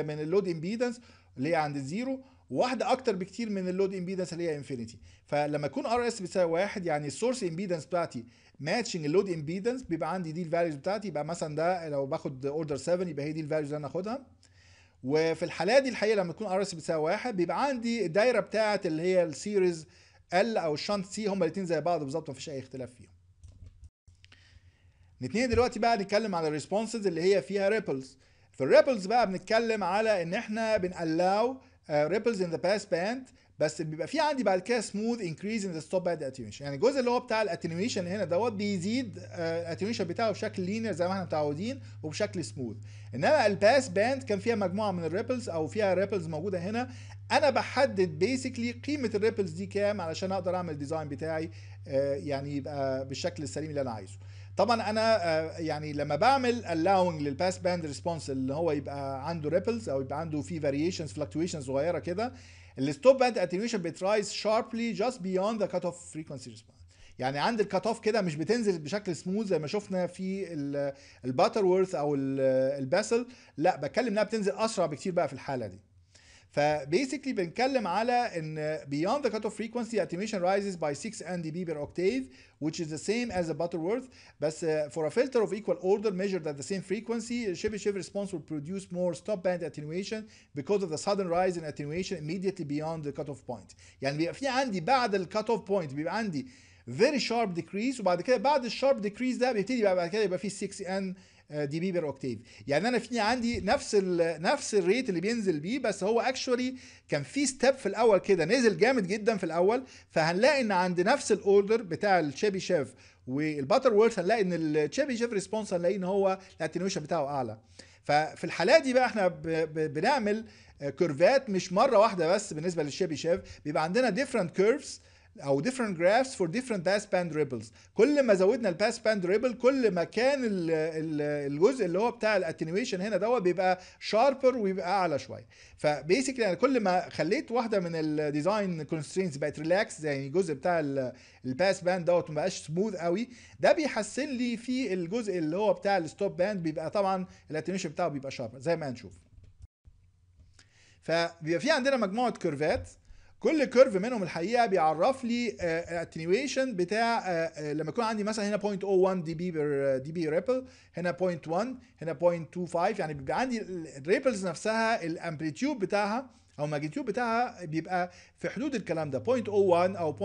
من اللود امبيدنس اللي هي عند الزيرو واحده اكتر بكتير من اللود امبيدنس اللي هي انفينيتي فلما يكون ار اس بيساوي واحد يعني السورس امبيدنس بتاعتي ماتشنج اللود امبيدنس بيبقى عندي دي الفاليوز بتاعتي يبقى مثلا ده لو باخد اوردر 7 يبقى هي دي الفاليوز اللي انا اخدها وفي الحاله دي الحقيقه لما تكون ار اس بتساوي واحد بيبقى عندي الدايره بتاعت اللي هي السيريز ال او الشنط سي هما الاثنين زي بعض بالظبط مفيش اي اختلاف فيهم نتنين دلوقتي بقى نتكلم على الريسبونسز اللي هي فيها ريبلز في الريبلز بقى بنتكلم على ان احنا بنالاو ريبلز ان ذا باس باند بس بيبقى في عندي بعد كده سموث انكريز ان ذا ستوب باند اتنيويشن يعني الجزء اللي هو بتاع الاتنيويشن هنا دوت بيزيد uh, بتاعه بشكل لينير زي ما احنا متعودين وبشكل سموث انما الباس باند كان فيها مجموعه من الريبلز او فيها ريبلز موجوده هنا انا بحدد بيسكلي قيمه الريبلز دي كام علشان اقدر اعمل الديزاين بتاعي آه، يعني يبقى بالشكل السليم اللي انا عايزه طبعا انا آه، يعني لما بعمل allowing للباس باند ريسبونس اللي هو يبقى عنده ريبلز او يبقى عنده في فاريشنز فلكتويشنز صغيره كده الستوب باند اتنيويشن بترايز شاربلي جاست بيوند ذا كات اوف فريكونسي ريسبونس يعني عند الكات اوف كده مش بتنزل بشكل سموث زي ما شفنا في الباتر وورث او الباسل لا بتكلم انها بتنزل اسرع بكتير بقى في الحاله دي فبيسكلي بنتكلم على ان beyond the cutoff frequency attenuation rises by 6 ndB per octave which is the same as the Butterworth بس for a filter of equal order measured at the same frequency Chebyshev response will produce more stop band attenuation because of the sudden rise in attenuation immediately beyond the cutoff point يعني بيبقى في عندي بعد الكت اوف بوينت بيبقى عندي very sharp decrease وبعد كده بعد الشارب decrease ده بيبتدي بعد كده يبقى في 6 n آه، دي بي بير اوكتيف يعني انا في عندي نفس الـ نفس الريت اللي بينزل بيه بس هو اكشولي كان في ستيب في الاول كده نزل جامد جدا في الاول فهنلاقي ان عند نفس الاوردر بتاع الشيبي شيف والباتر وورث هنلاقي ان الشيبي شيف ريسبونس هنلاقي ان هو الاتنيوشن بتاعه اعلى ففي الحالات دي بقى احنا بنعمل كيرفات مش مره واحده بس بالنسبه للشيبي شيف بيبقى عندنا ديفرنت كيرفز او different graphs for different باس band ripples كل ما زودنا الباس باند ريبل كل ما كان الجزء اللي هو بتاع الاتنيويشن هنا دوت بيبقى شاربر ويبقى اعلى شويه فبيسكلي يعني كل ما خليت واحده من الديزاين كونسترينتس بقت ريلاكس يعني الجزء بتاع الباس باند دوت ما بقاش سموث قوي ده بيحسن لي في الجزء اللي هو بتاع الستوب باند بيبقى طبعا الاتنيويشن بتاعه بيبقى شاربر زي ما هنشوف فبيبقى في عندنا مجموعه كيرفات كل كيرف منهم الحقيقه بيعرف لي اتنيويشن آه، آه، بتاع آه، لما يكون عندي مثلا هنا 0.01 دي بي دي بي ريبل هنا 0.1 هنا 0.25 يعني بيبقى عندي الريبلز نفسها الامبليتيود بتاعها او الماجنتيود بتاعها بيبقى في حدود الكلام ده 0.01 او 0.1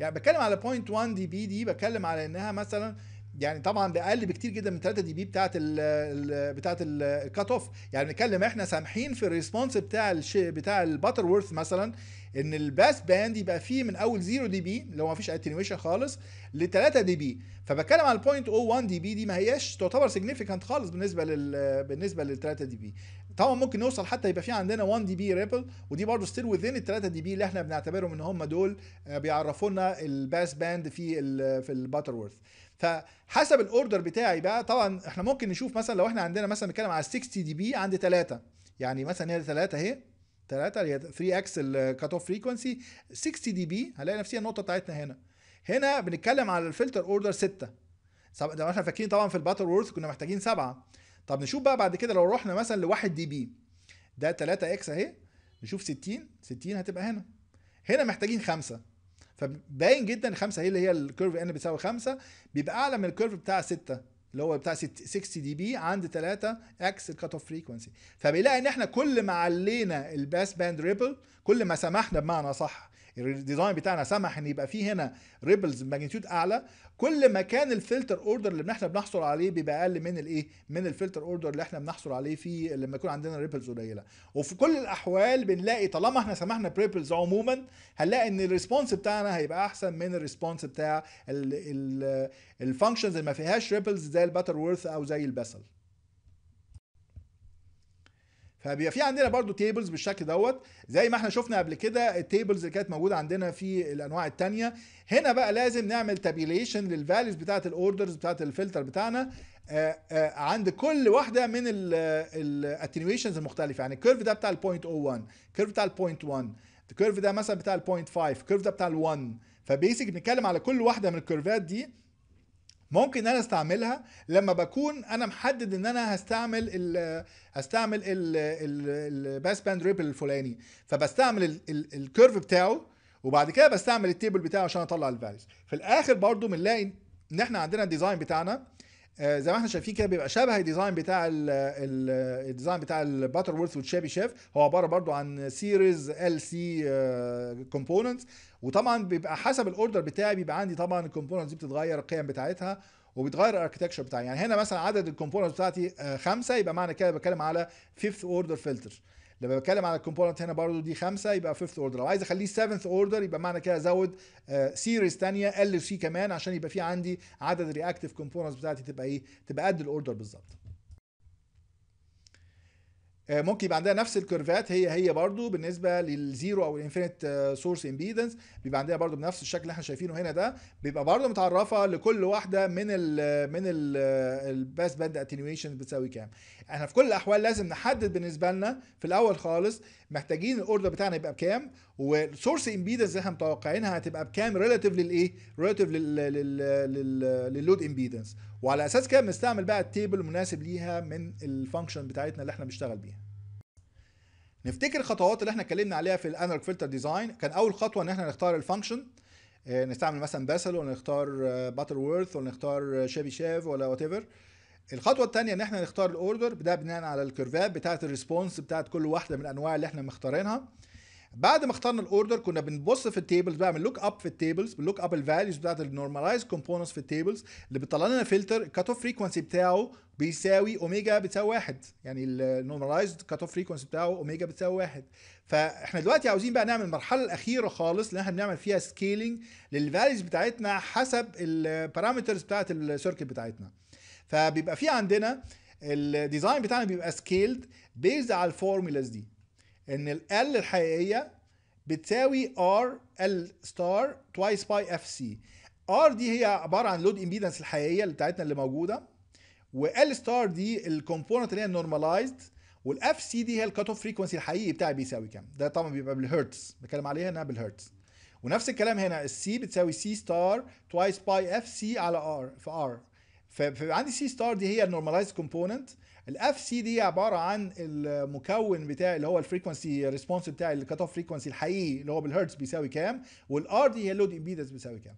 يعني بتكلم على 0.1 دي بي دي بتكلم على انها مثلا يعني طبعا ده اقل بكتير جدا من 3 دي بي بتاعت الـ بتاعت الكات اوف يعني بنتكلم احنا سامحين في الريسبونس بتاع الشيء بتاع الباتر وورث مثلا ان الباس باند يبقى فيه من اول 0 دي بي اللي هو ما فيش اتنيويشن خالص ل 3 دي بي فبتكلم على 0.01 دي بي دي ما هياش تعتبر سيجنيفيكانت خالص بالنسبه لل بالنسبه لل 3 دي بي طبعا ممكن نوصل حتى يبقى في عندنا 1 دي بي ريبل ودي برضه ستيل وذين ال 3 دي بي اللي احنا بنعتبرهم ان هم دول آه، بيعرفونا الباس باند في الـ في الباتر وورث فحسب الاوردر بتاعي بقى طبعا احنا ممكن نشوف مثلا لو احنا عندنا مثلا بنتكلم على 60 دي بي عند 3 يعني مثلا هي 3 اهي 3 اللي هي 3 اكس الكات اوف فريكونسي 60 دي بي هلاقي نفسها النقطه بتاعتنا هنا هنا بنتكلم على الفلتر اوردر 6 سب... لو احنا فاكرين طبعا في الباتر وورث كنا محتاجين 7 طب نشوف بقى بعد كده لو رحنا مثلا ل 1 دي بي ده 3 اكس اهي نشوف 60 60 هتبقى هنا هنا محتاجين 5 فباين جدا خمسة هي اللي هي الكيرف ان بتساوي خمسة بيبقى اعلى من الكيرف بتاع ستة اللي هو بتاع 60 دي بي عند 3 اكس الكت اوف فريكونسي فبيلاقي ان احنا كل ما علينا الباس باند ريبل كل ما سمحنا بمعنى صح الديزاين بتاعنا سمح ان يبقى فيه هنا ريبلز ماجنتيود اعلى كل ما كان الفلتر اوردر اللي احنا بنحصل عليه بيبقى اقل من الايه من الفلتر اوردر اللي احنا بنحصل عليه في لما يكون عندنا ريبلز قليله وفي كل الاحوال بنلاقي طالما احنا سمحنا بريبلز عموما هنلاقي ان الريسبونس بتاعنا هيبقى احسن من الريسبونس بتاع الفانكشنز اللي ما فيهاش ريبلز زي الباتر وورث او زي البسل فبيبقى في عندنا برضو تيبلز بالشكل دوت زي ما احنا شفنا قبل كده التيبلز اللي كانت موجوده عندنا في الانواع الثانيه هنا بقى لازم نعمل تابيليشن للفاليوز بتاعه الاوردرز بتاعه الفلتر بتاعنا آه، آه، عند كل واحده من الاتنيويشنز المختلفه يعني الكيرف ده بتاع البوينت 0.01 الكيرف بتاع البوينت 1 الكيرف ده مثلا بتاع البوينت 5 الكيرف ده بتاع ال1 فبيسك بنتكلم على كل واحده من الكيرفات دي ممكن انا استعملها لما بكون انا محدد ان انا هستعمل الـ هستعمل الباس باند ريبل الفلاني فبستعمل الكيرف بتاعه وبعد كده بستعمل التيبل بتاعه عشان اطلع الفاليوز في الاخر برضو بنلاقي ان احنا عندنا الديزاين بتاعنا آه، زي ما احنا شايفين كده بيبقى شبه الديزاين بتاع الديزاين بتاع الباتر وورث والشابي شيف هو عباره برضو عن سيريز ال سي كومبوننتس وطبعا بيبقى حسب الاوردر بتاعي بيبقى عندي طبعا الكومبوننتس دي بتتغير القيم بتاعتها وبتغير الاركتكشر بتاعي يعني هنا مثلا عدد الكومبوننتس بتاعتي آه، خمسه يبقى معنى كده بتكلم على فيفث اوردر فلتر لما بتكلم على الكومبوننت هنا برضو دي خمسه يبقى فيفث اوردر لو عايز اخليه سيفنث اوردر يبقى معنى كده ازود سيريز ثانيه ال سي كمان عشان يبقى في عندي عدد الرياكتيف كومبوننتس بتاعتي تبقى ايه تبقى قد الاوردر بالظبط آه، ممكن يبقى عندها نفس الكيرفات هي هي برضو بالنسبه للزيرو او الانفينيت آه، سورس امبيدنس بيبقى عندها برضو بنفس الشكل اللي احنا شايفينه هنا ده بيبقى برضو متعرفه لكل واحده من الـ من الباس باند اتنيويشن بتساوي كام احنا في كل الاحوال لازم نحدد بالنسبه لنا في الاول خالص محتاجين الاوردر بتاعنا يبقى بكام والسورس امبيدنس اللي احنا متوقعينها هتبقى بكام ريلاتيف للايه ريلاتيف لللود امبيدنس وعلى اساس كده بنستعمل بقى التيبل المناسب ليها من الفانكشن بتاعتنا اللي احنا بنشتغل بيها نفتكر الخطوات اللي احنا اتكلمنا عليها في الانالوج فلتر ديزاين كان اول خطوه ان احنا نختار الفانكشن آه، نستعمل مثلا باسل ولا نختار آه، باتر وورث ولا نختار آه، شابي شاف ولا وات ايفر الخطوه الثانيه ان احنا نختار الاوردر ده بناء على الكيرفات بتاعه الريسبونس بتاعه كل واحده من الانواع اللي احنا مختارينها بعد ما اخترنا الاوردر كنا بنبص في التيبلز بعمل لوك اب في التيبلز بنلوك اب الفاليوز بتاعت النورماليز كومبوننتس في التيبلز اللي بيطلع لنا فلتر كات اوف فريكونسي بتاعه بيساوي اوميجا بتساوي واحد يعني النورماليز كات اوف فريكونسي بتاعه اوميجا بتساوي واحد فاحنا دلوقتي عاوزين بقى نعمل المرحله الاخيره خالص اللي احنا بنعمل فيها سكيلينج للفاليوز بتاعتنا حسب البارامترز بتاعت السيركت بتاعتنا فبيبقى في عندنا الديزاين بتاعنا بيبقى سكيلد بيزد على الفورمولاز دي ان ال L الحقيقيه بتساوي ار ال ستار توايس باي اف سي ار دي هي عباره عن لود امبيدنس الحقيقيه اللي بتاعتنا اللي موجوده وال ستار دي الكومبوننت اللي هي النورماليزد والاف سي دي هي الكات اوف فريكونسي الحقيقي بتاعي بيساوي كام ده طبعا بيبقى بالهرتز بتكلم عليها انها بالهرتز ونفس الكلام هنا السي بتساوي سي ستار توايس باي اف سي على ار في ار فعندي سي ستار دي هي النورماليزد كومبوننت الاف سي دي عباره عن المكون بتاع اللي هو الفريكونسي ريسبونس بتاع الكت اوف فريكونسي الحقيقي اللي هو بالهرتز بيساوي كام والار دي هي اللود امبيدنس بيساوي كام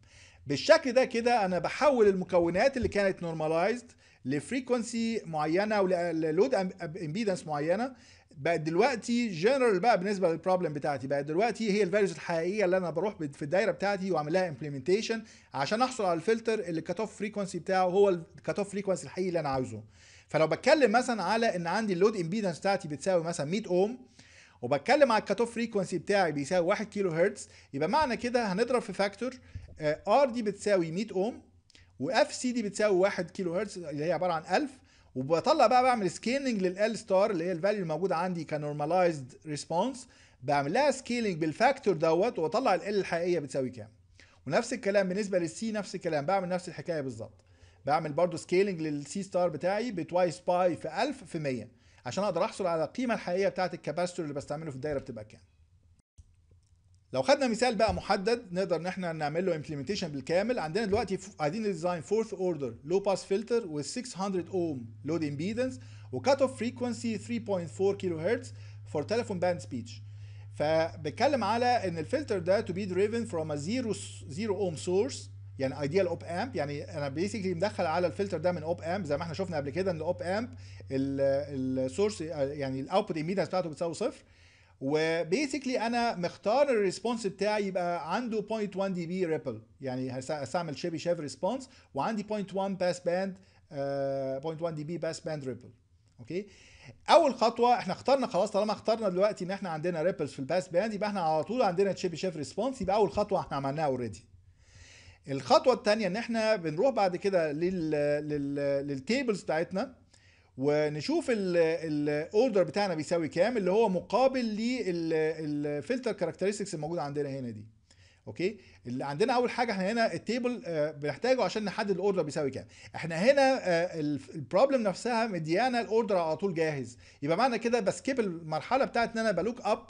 بالشكل ده كده انا بحول المكونات اللي كانت نورماليزد لفريكونسي معينه ولود امبيدنس معينه بقت دلوقتي جنرال بقى بالنسبه للبروبلم بتاعتي بقت دلوقتي هي الفاليوز الحقيقيه اللي انا بروح في الدايره بتاعتي واعمل لها امبلمنتيشن عشان احصل على الفلتر اللي الكت اوف فريكونسي بتاعه هو الكت اوف فريكونسي الحقيقي اللي انا عاوزه فلو بتكلم مثلا على ان عندي اللود امبيدنس بتاعتي بتساوي مثلا 100 اوم وبتكلم على الكاتوف فريكونسي بتاعي بيساوي 1 كيلو هرتز يبقى معنى كده هنضرب في فاكتور ار آه، دي بتساوي 100 اوم واف سي دي بتساوي 1 كيلو هرتز اللي هي عباره عن 1000 وبطلع بقى بعمل سكيلنج للال ستار اللي هي الفاليو الموجوده عندي كنورماليزد ريسبونس بعمل لها سكيلنج بالفاكتور دوت واطلع ال الحقيقيه بتساوي كام ونفس الكلام بالنسبه للسي نفس الكلام بعمل نفس الحكايه بالظبط بعمل برضو سكيلنج للسي ستار بتاعي بتوايس باي في 1000 في 100 عشان اقدر احصل على القيمه الحقيقيه بتاعت الكاباستور اللي بستعمله في الدايره بتبقى كام لو خدنا مثال بقى محدد نقدر ان احنا نعمل له امبلمنتيشن بالكامل عندنا دلوقتي عايزين ديزاين فورث اوردر لو باس فلتر و 600 اوم لود امبيدنس وكات اوف فريكوانسي 3.4 كيلو هرتز فور تليفون باند سبيتش فبتكلم على ان الفلتر ده تو بي دريفن فروم ا زيرو زيرو اوم سورس يعني ايديال اوب امب يعني انا بيسكلي مدخل على الفلتر ده من اوب امب زي ما احنا شفنا قبل كده ان الاوب امب السورس يعني الاوتبوت امبيدنس بتاعته بتساوي صفر وبيسكلي انا مختار الريسبونس بتاعي يبقى عنده 0.1 دي بي ريبل يعني هستعمل شيبي شيف ريسبونس وعندي 0.1 باس باند 0.1 دي بي باس باند ريبل اوكي اول خطوه احنا اخترنا خلاص طالما اخترنا دلوقتي ان احنا عندنا ريبلز في الباس باند يبقى احنا على طول عندنا شيبي شيف ريسبونس يبقى اول خطوه احنا عملناها اوريدي الخطوه الثانيه ان احنا بنروح بعد كده لل لل للتيبلز بتاعتنا ونشوف الاوردر بتاعنا بيساوي كام اللي هو مقابل للفلتر كاركترستكس الموجوده عندنا هنا دي اوكي اللي عندنا اول حاجه احنا هنا التيبل آه، بنحتاجه عشان نحدد الاوردر بيساوي كام احنا هنا آه، البروبلم نفسها مديانا الاوردر على طول جاهز يبقى معنى كده بسكيب المرحله بتاعت ان انا بلوك اب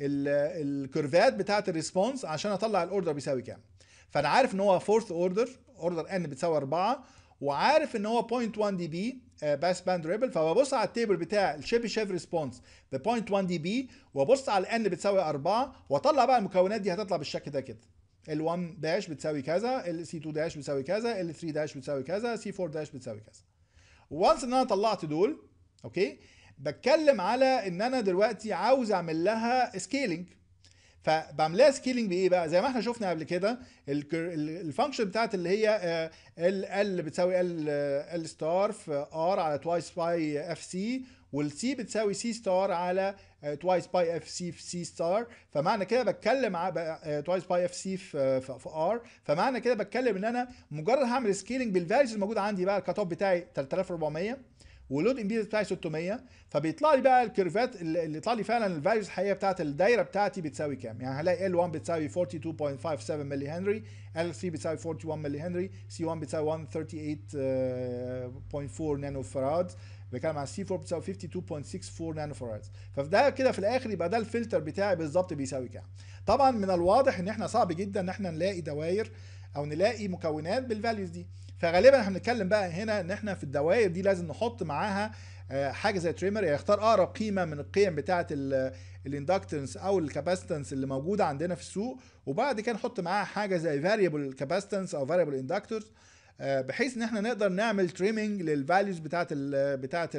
الكيرفات بتاعت الريسبونس عشان اطلع الاوردر بيساوي كام فانا عارف ان هو فورث اوردر اوردر ان بتساوي 4 وعارف ان هو 0.1 دي بي باس باند ريبل فببص على التيبل بتاع الشيب شيف ريسبونس ب 0.1 دي بي وابص على الان بتساوي 4 واطلع بقى المكونات دي هتطلع بالشكل ده كده ال1 داش بتساوي كذا ال2 داش بتساوي كذا ال3 داش بتساوي كذا سي4 داش بتساوي كذا وانس ان انا طلعت دول اوكي بتكلم على ان انا دلوقتي عاوز اعمل لها سكيلينج فبعملها سكيلينج بايه بقى زي ما احنا شفنا قبل كده الفانكشن بتاعت اللي هي آه، ال ال بتساوي ال ال ستار في ار على توايس باي اف سي والسي بتساوي سي ستار على توايس باي اف سي في سي ستار فمعنى كده بتكلم توايس باي اف سي في ار آه، فمعنى كده بتكلم ان انا مجرد هعمل سكيلينج بالفاليوز الموجوده عندي بقى الكات اوف بتاعي 3400 واللود امبيدنس بتاعي 600 فبيطلع لي بقى الكيرفات اللي يطلع لي فعلا الفاليوز الحقيقيه بتاعت الدايره بتاعتي بتساوي كام يعني هلاقي ال 1 بتساوي 42.57 ملي هنري ال 3 بتساوي 41 ملي هنري سي 1 بتساوي 138.4 نانو فراد بتكلم علي سي C4 بتساوي 52.64 نانو فراد، فده كده في الاخر يبقى ده الفلتر بتاعي بالظبط بيساوي كام طبعا من الواضح ان احنا صعب جدا ان احنا نلاقي دوائر او نلاقي مكونات بالفاليوز دي فغالبا احنا بنتكلم بقى هنا ان احنا في الدوائر دي لازم نحط معاها آه، حاجه زي تريمر يختار يعني اقرب قيمه من القيم بتاعه الاندكتنس او الكاباستنس اللي موجوده عندنا في السوق وبعد كده نحط معاها حاجه زي فاريبل كاباستنس او فاريبل اندكتورز آه، بحيث ان احنا نقدر نعمل تريمنج للفاليوز بتاعت ال بتاعت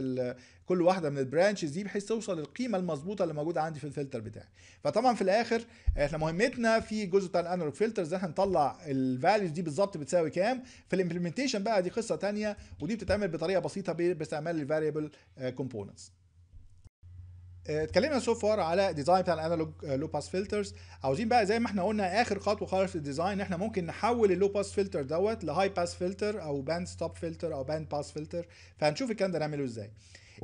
كل واحده من البرانشز دي بحيث توصل للقيمه المظبوطه اللي موجوده عندي في الفلتر بتاعي فطبعا في الاخر احنا مهمتنا في الجزء بتاع الانالوج فلترز احنا نطلع الفاليوز دي بالظبط بتساوي كام في الامبلمنتيشن بقى دي قصه ثانيه ودي بتتعمل بطريقه بسيطه باستعمال الفاريبل آه، كومبوننتس آه، اتكلمنا سو فار على ديزاين بتاع الانالوج لو باس فلترز عاوزين بقى زي ما احنا قلنا اخر خطوه خالص في الديزاين ان احنا ممكن نحول اللو باس فلتر دوت لهاي باس فلتر او باند ستوب فلتر او باند باس فلتر فهنشوف الكلام ده نعمله ازاي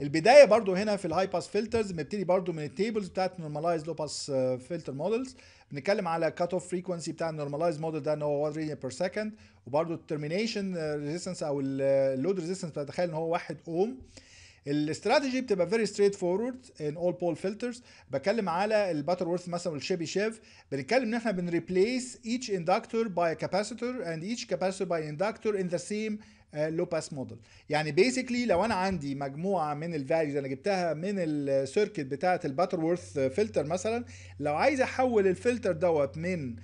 البدايه برضو هنا في الهاي باس فلترز بنبتدي برضو من التيبلز بتاعت نورمالايز لو باس فلتر مودلز بنتكلم على كات اوف فريكونسي بتاع النورمالايز موديل ده ان هو 1 ريدين بير سكند وبرده الترمينيشن ريزيستنس او اللود ريزيستنس بتخيل ان هو 1 اوم الاستراتيجي بتبقى فيري ستريت فورورد ان اول بول فلترز بتكلم على الباتر وورث مثلا والشيبي شيف بنتكلم ان احنا بنريبليس ايتش اندكتور باي كاباسيتور اند ايتش كاباسيتور باي اندكتور ان ذا سيم لو باس موديل يعني بيسكلي لو انا عندي مجموعه من الفاليوز انا جبتها من السيركت بتاعه الباتر وورث فلتر مثلا لو عايز احول الفلتر دوت من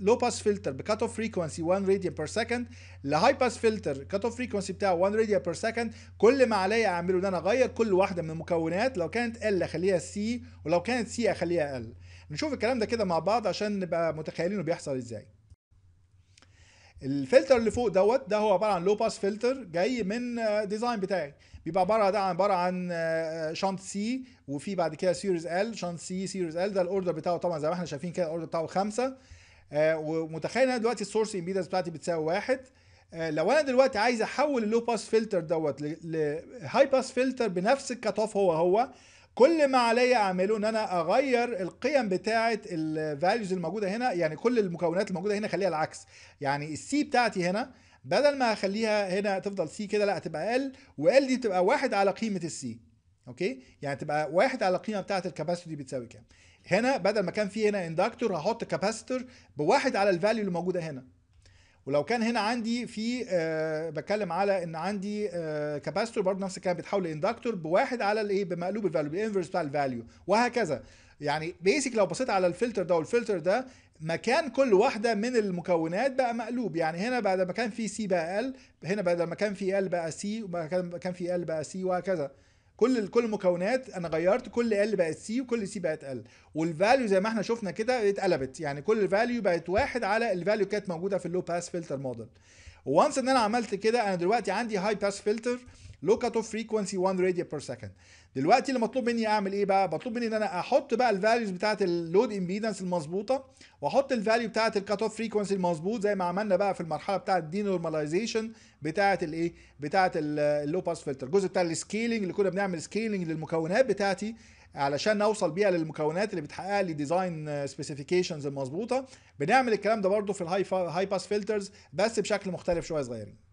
لو باس فلتر بكات اوف فريكونسي 1 راديان بير سكند لهاي باس فلتر كات اوف فريكونسي بتاعه 1 راديان بير سكند كل ما عليا اعمله ان انا اغير كل واحده من المكونات لو كانت ال اخليها سي ولو كانت سي اخليها ال نشوف الكلام ده كده مع بعض عشان نبقى متخيلينه بيحصل ازاي الفلتر اللي فوق دوت ده هو عباره عن لو باس فلتر جاي من ديزاين آه، بتاعي بيبقى عباره ده عباره عن آه، آه، شانت سي وفي بعد كده سيريز ال شانت سي سيريز ال ده الاوردر بتاعه طبعا زي ما احنا شايفين كده الاوردر بتاعه خمسه آه ومتخيل انا دلوقتي السورس امبيدنس بتاعتي بتساوي واحد آه، لو انا دلوقتي عايز احول اللو باس فلتر دوت لهاي باس فلتر بنفس الكت اوف هو هو كل ما عليا اعمله ان انا اغير القيم بتاعه الفاليوز الموجوده هنا يعني كل المكونات الموجوده هنا اخليها العكس يعني السي بتاعتي هنا بدل ما اخليها هنا تفضل سي كده لا تبقى ال وال دي تبقى واحد على قيمه السي اوكي يعني تبقى واحد على القيمه بتاعه الكاباسيتي بتساوي كام هنا بدل ما كان في هنا اندكتور هحط كاباسيتور بواحد على الفاليو اللي موجوده هنا ولو كان هنا عندي في آه بتكلم على ان عندي آه كاباستور برضه نفس الكلام بيتحول لاندكتور بواحد على الايه بمقلوب الفاليو بالانفرس بتاع الفاليو وهكذا يعني بيسك لو بصيت على الفلتر ده والفلتر ده مكان كل واحدة من المكونات بقى مقلوب يعني هنا بعد ما كان في سي بقى ال هنا بعد ما كان في ال بقى سي وبعد ما كان في ال بقى سي وهكذا كل كل المكونات انا غيرت كل ال بقت سي وكل سي بقت ال والفاليو زي ما احنا شفنا كده اتقلبت يعني كل الفاليو بقت واحد على الفاليو كانت موجوده في اللو باس فلتر موديل وانس ان انا عملت كده انا دلوقتي عندي هاي باس فلتر لو اوف فريكونسي 1 راديو بير سكند دلوقتي اللي مطلوب مني اعمل ايه بقى مطلوب مني ان انا احط بقى الفاليوز بتاعه اللود امبيدنس المظبوطه واحط الفاليو بتاعه الكات اوف فريكونسي المظبوط زي ما عملنا بقى في المرحله بتاعه الدي نورماليزيشن بتاعه الايه بتاعه اللو باس فلتر الجزء بتاع السكيلينج اللي كنا بنعمل سكيلينج للمكونات بتاعتي علشان نوصل بيها للمكونات اللي بتحقق لي ديزاين سبيسيفيكيشنز المظبوطه بنعمل الكلام ده برضو في الهاي باس فلترز بس بشكل مختلف شويه صغيرين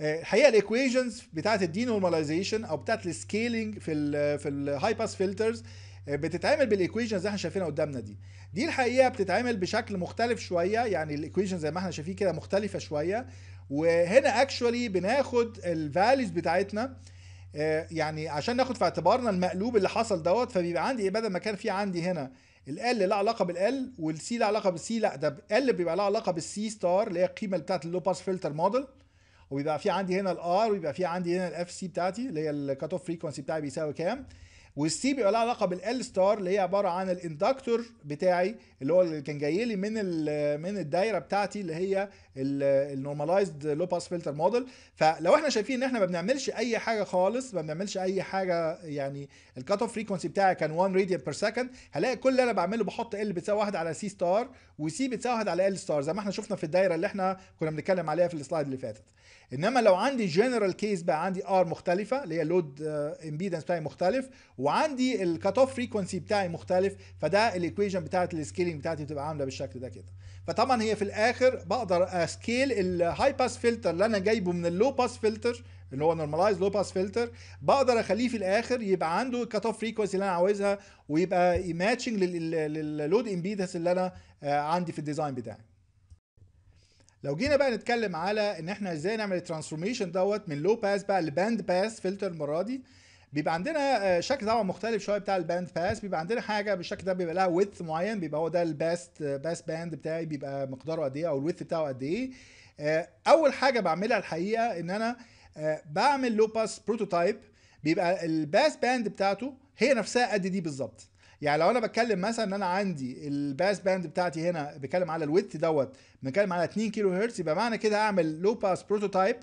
الحقيقه الايكويشنز بتاعه نورماليزيشن او بتاعه السكيلينج في الـ في الهاي باس فلترز بتتعمل بالايكويشنز اللي احنا شايفينها قدامنا دي دي الحقيقه بتتعمل بشكل مختلف شويه يعني الايكويشن زي ما احنا شايفين كده مختلفه شويه وهنا اكشولي بناخد الفاليوز بتاعتنا آه، يعني عشان ناخد في اعتبارنا المقلوب اللي حصل دوت فبيبقى عندي ايه بدل ما كان في عندي هنا ال لها علاقه بال والسي لها علاقه بالسي لا ده ال بيبقى لها علاقه بالسي ستار اللي هي القيمه بتاعت اللو باس فلتر موديل وبيبقى في عندي هنا الار ويبقى في عندي هنا الاف سي بتاعتي اللي هي الكات اوف فريكونسي بتاعي بيساوي كام والسي بيبقى لها علاقه بالال ستار اللي هي عباره عن الاندكتور بتاعي اللي هو اللي كان جاي لي من من الدايره بتاعتي اللي هي النورماليزد لو باس فلتر موديل فلو احنا شايفين ان احنا ما بنعملش اي حاجه خالص ما بنعملش اي حاجه يعني الكات اوف فريكونسي بتاعي كان 1 راديان بير سكند هلاقي كل اللي انا بعمله بحط ال بتساوي 1 على سي ستار وسي بتساوي 1 على ال ستار زي ما احنا شفنا في الدايره اللي احنا كنا بنتكلم عليها في السلايد اللي فاتت انما لو عندي جنرال كيس بقى عندي ار مختلفه اللي هي اللود امبيدنس آه، بتاعي مختلف وعندي الكت اوف فريكونسي بتاعي مختلف فده الايكويشن بتاعه السكيلينج بتاعتي بتبقى عامله بالشكل ده كده فطبعا هي في الاخر بقدر اسكيل الهاي باس فلتر اللي انا جايبه من اللو باس فلتر اللي هو نورماليز لو باس فلتر بقدر اخليه في الاخر يبقى عنده الكت اوف فريكونسي اللي انا عاوزها ويبقى ماتشنج لللود امبيدنس اللي انا آه، عندي في الديزاين بتاعي لو جينا بقى نتكلم على ان احنا ازاي نعمل الترانسفورميشن دوت من لو باس بقى لباند باس فلتر المره دي بيبقى عندنا آه، شكل طبعا مختلف شويه بتاع الباند باس بيبقى عندنا حاجه بالشكل ده بيبقى لها ويث معين بيبقى هو ده الباست باس باند بتاعي بيبقى مقداره قد ايه او الويث بتاعه قد ايه آه، اول حاجه بعملها الحقيقه ان انا آه، بعمل لو باس بروتوتايب بيبقى الباس باند بتاعته هي نفسها قد دي بالظبط يعني لو انا بتكلم مثلا ان انا عندي الباس باند بتاعتي هنا بتكلم على الويت دوت بنتكلم على 2 كيلو هرتز يبقى معنى كده اعمل لو باس بروتوتايب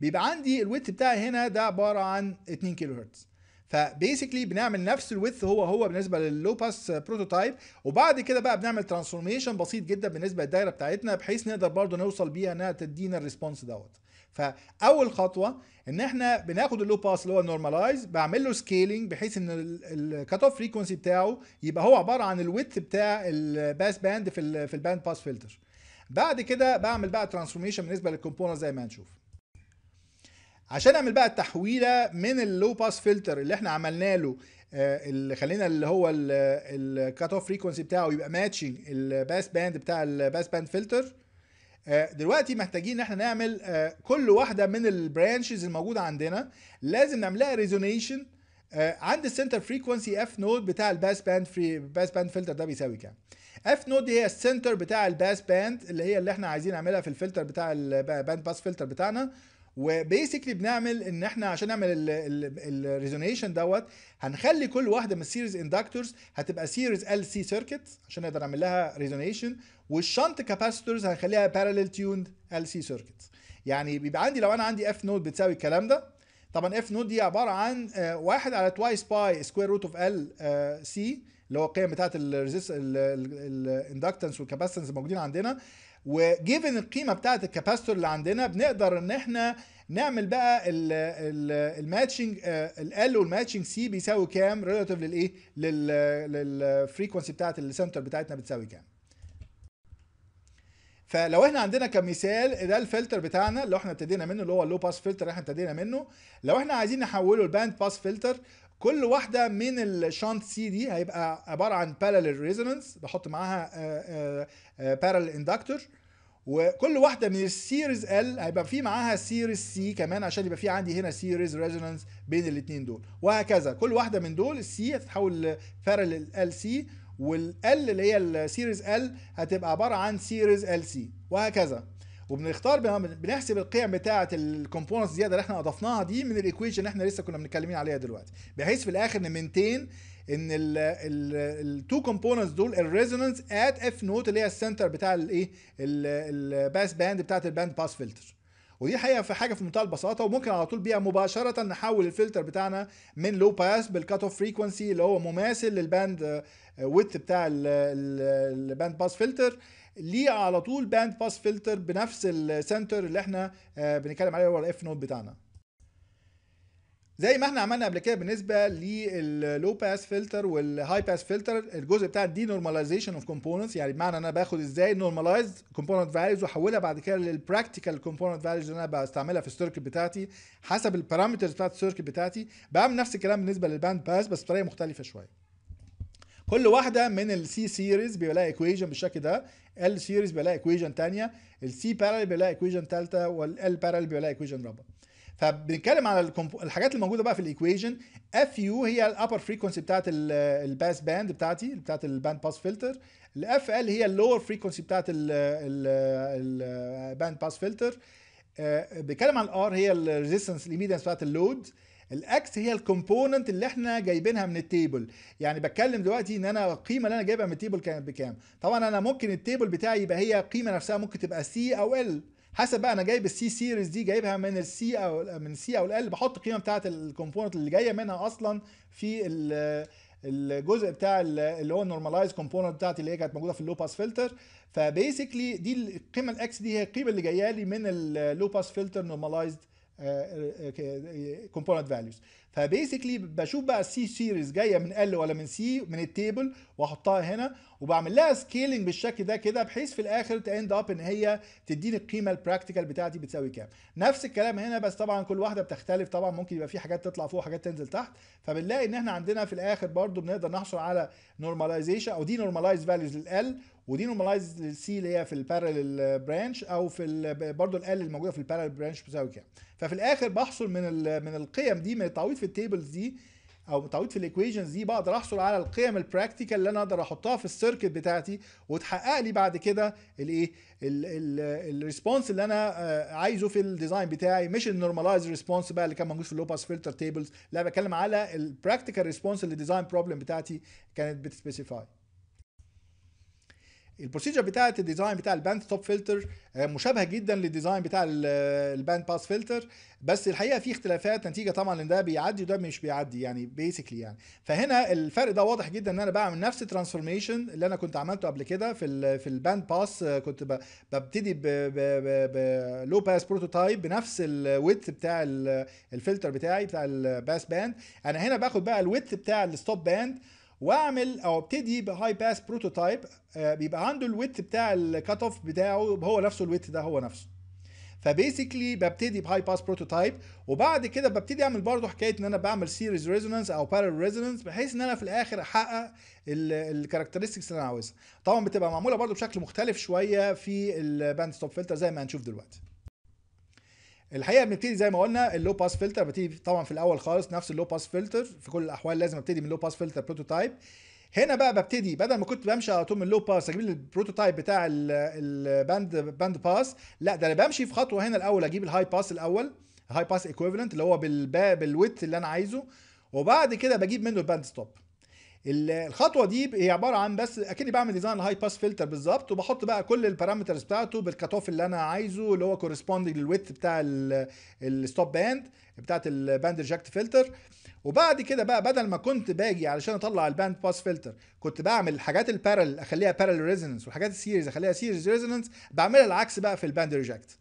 بيبقى عندي الويت بتاعي هنا ده عباره عن 2 كيلو هرتز فبيسكلي بنعمل نفس الويث هو هو بالنسبه لللو باس بروتوتايب وبعد كده بقى بنعمل ترانسفورميشن بسيط جدا بالنسبه للدايره بتاعتنا بحيث نقدر برضو نوصل بيها انها تدينا الريسبونس دوت فاول خطوه ان احنا بناخد اللو باس اللي هو النورماليز بعمل له سكيلينج بحيث ان الكات اوف فريكونسي بتاعه يبقى هو عباره عن الويدث بتاع الباس باند في الـ في الباند باس فلتر بعد كده بعمل بقى ترانسفورميشن بالنسبه للكومبوننت زي ما هنشوف عشان اعمل بقى التحويله من اللو باس فلتر اللي احنا عملنا له آه، اللي خلينا اللي هو الكات اوف فريكونسي بتاعه يبقى ماتشنج الباس باند بتاع الباس باند فلتر آه، دلوقتي محتاجين ان احنا نعمل آه، كل واحده من البرانشز الموجوده عندنا لازم نعملها ريزونيشن آه، عند السنتر فريكونسي اف نود بتاع الباس باند فري باس باند فلتر ده بيساوي كام اف نود دي هي السنتر بتاع الباس باند اللي هي اللي احنا عايزين نعملها في الفلتر بتاع الباند باس فلتر بتاعنا وبيسكلي بنعمل ان احنا عشان نعمل الريزونيشن دوت هنخلي كل واحده من السيريز اندكتورز هتبقى سيريز ال سي سيركت عشان نقدر نعمل لها ريزونيشن والشنت كاباسيتورز هنخليها بارلل تيوند ال سي سيركت يعني بيبقى عندي لو انا عندي اف نود بتساوي الكلام ده طبعا اف نود دي عباره عن آه، واحد على توايس باي سكوير روت اوف ال سي اللي هو القيم بتاعت الريزست الاندكتنس والكاباسيتنس الموجودين عندنا وجيفن القيمه بتاعت الكاباسيتور اللي عندنا بنقدر ان احنا نعمل بقى الماتشنج ال آه، والماتشنج سي بيساوي كام ريلاتيف للايه للفريكونسي بتاعت السنتر بتاعتنا بتساوي كام فلو احنا عندنا كمثال ده الفلتر بتاعنا اللي احنا ابتدينا منه اللي هو اللو باس فلتر احنا ابتدينا منه لو احنا عايزين نحوله لباند باس فلتر كل واحده من الشانت سي دي هيبقى عباره عن بارلل ريزونانس بحط معاها بارلل آه، اندكتور آه، آه، وكل واحده من السيريز ال هيبقى في معاها سيريز سي كمان عشان يبقى في عندي هنا سيريز ريزونانس بين الاثنين دول وهكذا كل واحده من دول السي هتتحول لبارلل ال سي والال اللي هي السيريز ال هتبقى عباره عن سيريز ال سي وهكذا وبنختار بنحسب القيم بتاعه الكومبوننتس الزيادة اللي احنا اضفناها دي من الايكويشن اللي احنا لسه كنا بنتكلمين عليها دلوقتي بحيث في الاخر نمنتين ان التو components دول الريزونانس ات اف نوت اللي هي السنتر بتاع الايه الباس باند بتاعه الباند باس فلتر ودي حقيقه في حاجه في منتهى البساطه وممكن على طول بيها مباشره نحول الفلتر بتاعنا من لو باس بالكات اوف فريكونسي اللي هو مماثل للباند آه، ويت بتاع الباند باس فلتر ليه على طول باند باس فلتر بنفس السنتر اللي احنا آه، بنتكلم عليه هو الاف نوت بتاعنا زي ما احنا عملنا قبل كده بالنسبه لللو باس فلتر والهاي باس فلتر الجزء بتاع الدي نورماليزيشن اوف كومبوننتس يعني بمعنى انا باخد ازاي نورماليز كومبوننت فاليوز واحولها بعد كده للبراكتيكال كومبوننت فاليوز اللي انا بستعملها في السيركت بتاعتي حسب البارامترز بتاعت السيركت بتاعتي بعمل نفس الكلام بالنسبه للباند باس بس بطريقه مختلفه شويه كل واحده من السي سيريز بيبقى لها ايكويجن بالشكل ده ال سيريز بيبقى لها ايكويجن ثانيه السي بارال لها ايكويجن ثالثه والال بارال لها ايكويجن رابعه فبنتكلم على الحاجات الموجوده بقى في الايكويجن اف يو هي الابر فريكونسي بتاعت الباس باند بتاعتي بتاعت الباند باس فلتر الاف ال هي اللور فريكونسي بتاعت الباند باس فلتر بنتكلم عن الار هي الريزيستنس الايميدنس بتاعت اللود الاكس هي الكومبوننت اللي احنا جايبينها من التيبل يعني بتكلم دلوقتي ان انا القيمه اللي انا جايبها من التيبل كانت بكام طبعا انا ممكن التيبل بتاعي يبقى هي القيمه نفسها ممكن تبقى سي او ال حسب بقى انا جايب السي سيريز دي جايبها من السي او من سي او الال بحط القيمه بتاعه الكومبوننت اللي جايه منها اصلا في الجزء بتاع اللي هو النورماليز كومبوننت بتاعتي اللي هي كانت موجوده في اللو باس فلتر فبيسكلي دي القيمه الاكس دي هي القيمه اللي جايه لي من اللو باس فلتر نورماليزد كومبوننت فاليوز فبيسكلي بشوف بقى السي سيريز جايه من ال ولا من سي من التيبل واحطها هنا وبعمل لها سكيلنج بالشكل ده كده بحيث في الاخر تاند اب ان هي تديني القيمه البراكتيكال بتاعتي بتساوي كام نفس الكلام هنا بس طبعا كل واحده بتختلف طبعا ممكن يبقى في حاجات تطلع فوق وحاجات تنزل تحت فبنلاقي ان احنا عندنا في الاخر برضو بنقدر نحصل على نورماليزيشن او دي نورماليز فاليوز لل ودي نورماليز سي اللي هي في البارلل آه، برانش او في برضه الال اللي موجوده في البارلل برانش بتساوي كام ففي الاخر بحصل من من القيم دي من التعويض في التيبلز دي او تعويض في الايكويشنز دي بقدر احصل على القيم البراكتيكال اللي انا اقدر احطها في السيركت بتاعتي وتحقق لي بعد كده الايه الريسبونس اللي انا آه، عايزه في الديزاين بتاعي مش النورماليز ريسبونس بقى اللي كان موجود في اللو باس فلتر تيبلز لا بتكلم على البراكتيكال ريسبونس اللي الديزاين بروبلم بتاعتي كانت بتسبيسيفاي البروسيجر بتاعه الديزاين بتاع الباند ستوب فلتر آه، مشابهه جدا للديزاين بتاع الباند باس فلتر بس الحقيقه في اختلافات نتيجه طبعا ان ده بيعدي وده مش بيعدي يعني بيسكلي يعني فهنا الفرق ده واضح جدا ان انا بعمل نفس الترانسفورميشن اللي انا كنت عملته قبل كده في في الباند باس آه، كنت ببتدي بلو باس بروتوتايب بنفس الويت بتاع الفلتر بتاعي بتاع الباس باند انا هنا باخد بقى الويت بتاع الستوب باند واعمل او ابتدي بهاي باس بروتوتايب آه، بيبقى عنده الويت بتاع الكات اوف بتاعه هو نفسه الويت ده هو نفسه فبيسكلي ببتدي بهاي باس بروتوتايب وبعد كده ببتدي اعمل برضه حكايه ان انا بعمل سيريز ريزونانس او بارل ريزونانس بحيث ان انا في الاخر احقق الكاركترستكس اللي انا عاوزها طبعا بتبقى معموله برضه بشكل مختلف شويه في الباند ستوب فلتر زي ما هنشوف دلوقتي الحقيقه بنبتدي زي ما قلنا اللو باس فلتر ببتدي طبعا في الاول خالص نفس اللو باس فلتر في كل الاحوال لازم ابتدي من لو باس فلتر بروتوتايب هنا بقى ببتدي بدل ما كنت بمشي على طول من لو باس اجيب البروتوتايب بتاع الباند باند باس لا ده انا بمشي في خطوه هنا الاول اجيب الهاي باس الاول هاي باس ايكويفالنت اللي هو بالويت اللي انا عايزه وبعد كده بجيب منه الباند ستوب الخطوه دي هي عباره عن بس اكني بعمل ديزاين هاي باس فلتر بالظبط وبحط بقى كل البارامترز بتاعته بالكت اوف اللي انا عايزه اللي هو كورسبوندنج للويت بتاع الستوب باند بتاعت الباند ريجكت فلتر وبعد كده بقى بدل ما كنت باجي علشان اطلع الباند باس فلتر كنت بعمل الحاجات البارل اخليها بارل ريزونانس والحاجات السيريز اخليها سيريز ريزونانس بعملها العكس بقى في الباند ريجكت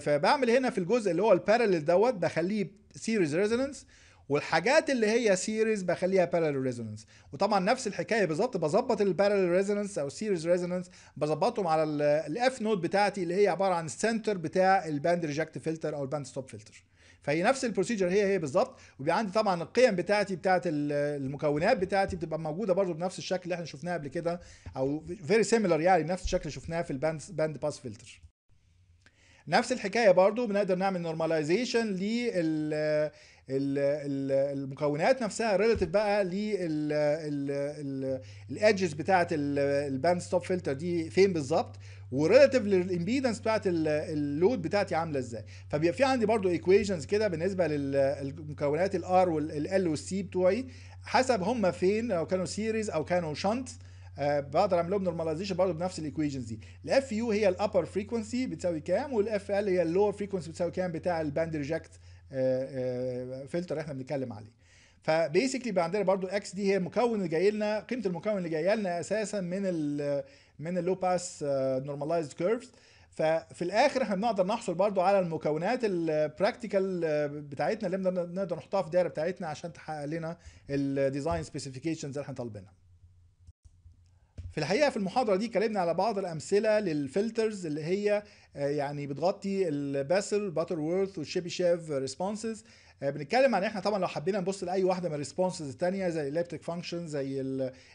فبعمل هنا في الجزء اللي هو البارل دوت بخليه سيريز ريزونانس والحاجات اللي هي سيريز بخليها بارلل ريزونانس وطبعا نفس الحكايه بالظبط بظبط البارلل ريزونانس او سيريز ريزونانس بظبطهم على الاف نود بتاعتي اللي هي عباره عن السنتر بتاع الباند ريجكت فلتر او الباند ستوب فلتر فهي نفس البروسيجر هي هي بالظبط وبيبقى عندي طبعا القيم بتاعتي بتاعت المكونات بتاعتي بتبقى موجوده برضو بنفس الشكل اللي احنا شفناه قبل كده او فيري سيميلر يعني بنفس الشكل اللي شفناه في الباند باند باس فلتر نفس الحكايه برضو بنقدر نعمل نورماليزيشن لل المكونات نفسها ريلاتيف بقى للادجز بتاعه الباند ستوب فلتر دي فين بالظبط وريلاتيف للامبيدنس بتاعت اللود بتاعتي عامله ازاي فبيبقى في عندي برضو ايكويشنز كده بالنسبه للمكونات الار والال والسي بتوعي حسب هم فين لو كانوا سيريز او كانوا شنت آه بقدر اعمل لهم نورماليزيشن برضه بنفس الايكويشنز دي الاف يو هي الابر فريكونسي بتساوي كام والاف ال هي اللور فريكونسي بتساوي كام بتاع الباند ريجكت آه، آه، فلتر احنا بنتكلم عليه فبيسكلي بقى عندنا برضو اكس دي هي المكون اللي جاي لنا قيمه المكون اللي جايه لنا اساسا من ال من اللو باس نورماليزد آه، كيرفز ففي الاخر احنا بنقدر نحصل برضو على المكونات البراكتيكال بتاعتنا اللي نقدر نحطها في الدايره بتاعتنا عشان تحقق لنا الديزاين سبيسيفيكيشنز اللي احنا طالبينها في الحقيقه في المحاضره دي اتكلمنا على بعض الامثله للفلترز اللي هي آه، يعني بتغطي الباسل باتر وورث والشيبي شيف ريسبونسز بنتكلم عن احنا طبعا لو حبينا نبص لاي واحده من الريسبونسز الثانيه زي الاليبتيك فانكشن زي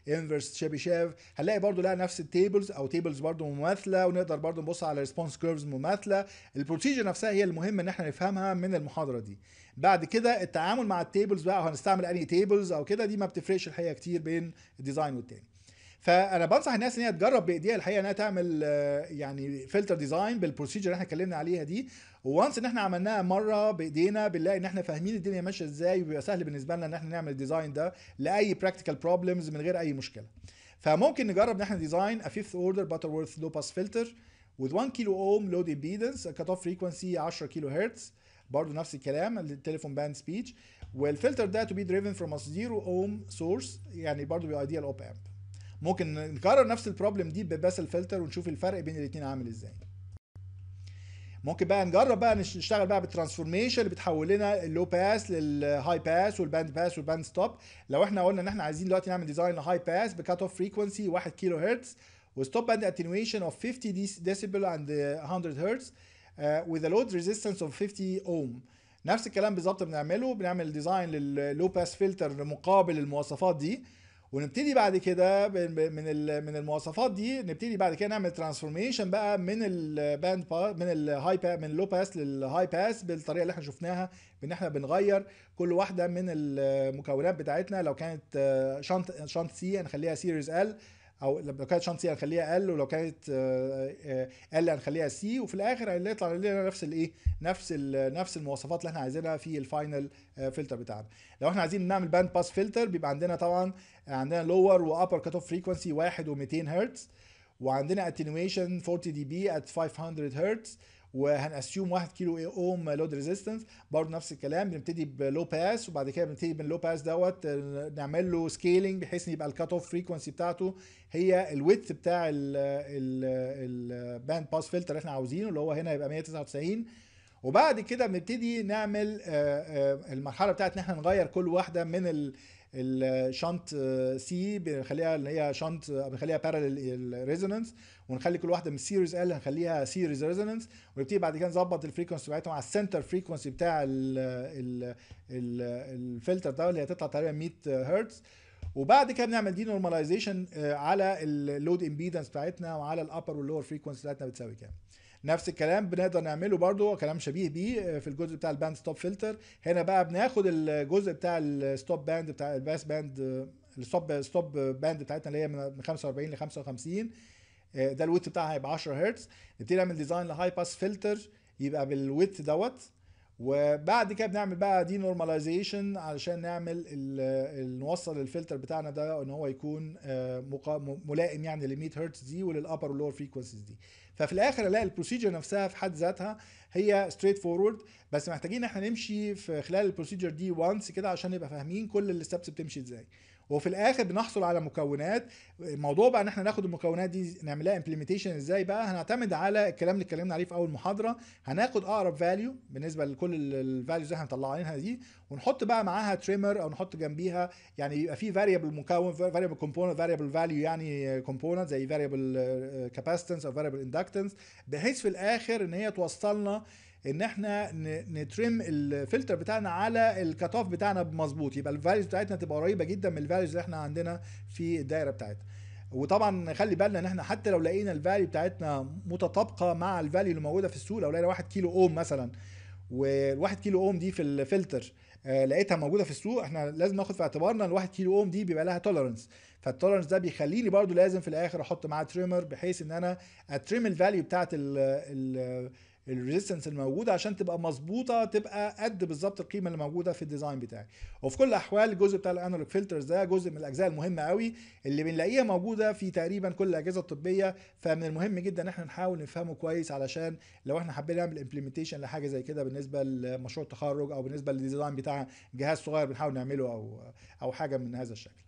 الانفرس شيبي شيف هنلاقي برضو لها نفس التيبلز او تيبلز برضو مماثله ونقدر برضو نبص على ريسبونس كيرفز مماثله البروسيجر نفسها هي المهم ان احنا نفهمها من المحاضره دي بعد كده التعامل مع التيبلز بقى هنستعمل انهي تيبلز او كده دي ما بتفرقش الحقيقه كتير بين الديزاين والتاني فانا بنصح الناس ان هي تجرب بايديها الحقيقه انها تعمل آه، يعني فلتر ديزاين بالبروسيجر اللي احنا اتكلمنا عليها دي وانس ان احنا عملناها مره بايدينا بنلاقي ان احنا فاهمين الدنيا ماشيه ازاي وبيبقى سهل بالنسبه لنا ان احنا نعمل الديزاين ده لاي براكتيكال بروبلمز من غير اي مشكله فممكن نجرب ان احنا ديزاين افيث اوردر باتر وورث لو باس فلتر with 1 كيلو اوم لود امبيدنس كت اوف فريكونسي 10 كيلو هرتز برضه نفس الكلام التليفون باند سبيتش والفلتر ده تو بي دريفن فروم 0 اوم سورس يعني برضه بيبقى ايديال اوب امب ممكن نكرر نفس البروبلم دي بباسل فلتر ونشوف الفرق بين الاثنين عامل ازاي ممكن بقى نجرب بقى نشتغل بقى بالترانسفورميشن اللي بتحول لنا اللو باس للهاي باس والباند باس والباند ستوب لو احنا قلنا ان احنا عايزين دلوقتي نعمل ديزاين لهاي باس بكات اوف فريكونسي 1 كيلو هرتز وستوب باند اتنويشن اوف 50 ديسيبل اند 100 هرتز وذ لود ريزيستنس اوف 50 اوم نفس الكلام بالظبط بنعمله بنعمل ديزاين لللو باس فلتر مقابل المواصفات دي ونبتدي بعد كده من من المواصفات دي نبتدي بعد كده نعمل ترانسفورميشن بقى من الباند من الهاي باس من اللو باس للهاي باس بالطريقه اللي احنا شفناها بان احنا بنغير كل واحده من المكونات بتاعتنا لو كانت شنط شنط سي هنخليها سيريز ال او لو كانت شنطه هنخليها يعني ال ولو كانت ال آه، آه، هنخليها سي وفي الاخر هيطلع لنا نفس الايه نفس ال نفس المواصفات اللي احنا عايزينها في الفاينل آه، فلتر بتاعنا لو احنا عايزين نعمل باند باس فلتر بيبقى عندنا طبعا عندنا لور وابر كات اوف فريكونسي 1 و200 هرتز وعندنا اتنويشن 40 دي بي ات 500 هرتز وهنأسيوم 1 كيلو إيه، اوم لود ريزيستنس برضه نفس الكلام بنبتدي بلو باس وبعد كده بنبتدي من لو باس دوت آه، نعمل له سكيلينج بحيث ان يبقى الكات اوف فريكونسي بتاعته هي الويدث بتاع الباند باس فلتر اللي احنا عاوزينه اللي هو هنا يبقى 199 وبعد كده بنبتدي نعمل آه، آه، المرحله بتاعت ان احنا نغير كل واحده من الشنط سي بنخليها اللي هي شنط بنخليها بارلل ريزونانس ونخلي كل واحده من السيريز ال هنخليها سيريز ريزونانس ونبتدي بعد كده نظبط الفريكونسي بتاعتهم على السنتر فريكونسي بتاع الـ الـ الـ الفلتر ده اللي هتطلع تقريبا 100 هرتز وبعد كده بنعمل دي نورماليزيشن آه، على اللود امبيدنس بتاعتنا وعلى الابر واللور فريكونسي بتاعتنا بتساوي كام نفس الكلام بنقدر نعمله برضو كلام شبيه بيه آه، في الجزء بتاع الباند ستوب فلتر هنا بقى بناخد الجزء بتاع الستوب باند بتاع الباس باند الستوب ستوب باند بتاعتنا اللي هي من 45 ل 55 آه، ده الويت بتاعها هيبقى 10 هرتز نبتدي نعمل ديزاين لهاي باس فلتر يبقى بالويت دوت وبعد كده بنعمل بقى دي نورماليزيشن علشان نعمل نوصل الفلتر بتاعنا ده ان هو يكون آه، ملائم يعني ل 100 هرتز دي وللابر واللور فريكونسيز دي ففي الاخر الاقي البروسيجر نفسها في حد ذاتها هي ستريت فورورد بس محتاجين احنا نمشي في خلال البروسيجر دي وانس كده عشان نبقى فاهمين كل الستبس بتمشي ازاي وفي الاخر بنحصل على مكونات الموضوع بقى ان احنا ناخد المكونات دي نعملها امبلمنتيشن ازاي بقى هنعتمد على الكلام اللي اتكلمنا عليه في اول محاضره هناخد اقرب فاليو بالنسبه لكل الفاليوز اللي احنا مطلعينها دي ونحط بقى معاها تريمر او نحط جنبيها يعني يبقى في فاريبل مكون فاريبل كومبوننت فاريبل فاليو يعني كومبوننت زي فاريبل كاباسيتنس او فاريبل اندكتنس بحيث في الاخر ان هي توصلنا ان احنا نترم الفلتر بتاعنا على الكت اوف بتاعنا مظبوط يبقى الفاليوز بتاعتنا تبقى قريبه جدا من الفاليوز اللي احنا عندنا في الدايره بتاعتنا وطبعا خلي بالنا ان احنا حتى لو لقينا الفاليو بتاعتنا متطابقه مع الفاليو اللي موجوده في السوق لو لقينا 1 كيلو اوم مثلا وال1 كيلو اوم دي في الفلتر آه، لقيتها موجوده في السوق احنا لازم ناخد في اعتبارنا ال1 كيلو اوم دي بيبقى لها تولرنس فالتولرنس ده بيخليني برده لازم في الاخر احط معاه تريمر بحيث ان انا اتريم الفاليو بتاعت ال الريزستنس الموجوده عشان تبقى مظبوطه تبقى قد بالظبط القيمه اللي موجوده في الديزاين بتاعي وفي كل الاحوال الجزء بتاع الانالوج فلترز ده جزء من الاجزاء المهمه قوي اللي بنلاقيها موجوده في تقريبا كل الاجهزه الطبيه فمن المهم جدا ان احنا نحاول نفهمه كويس علشان لو احنا حابين نعمل امبلمنتيشن لحاجه زي كده بالنسبه لمشروع التخرج او بالنسبه للديزاين بتاع جهاز صغير بنحاول نعمله او او حاجه من هذا الشكل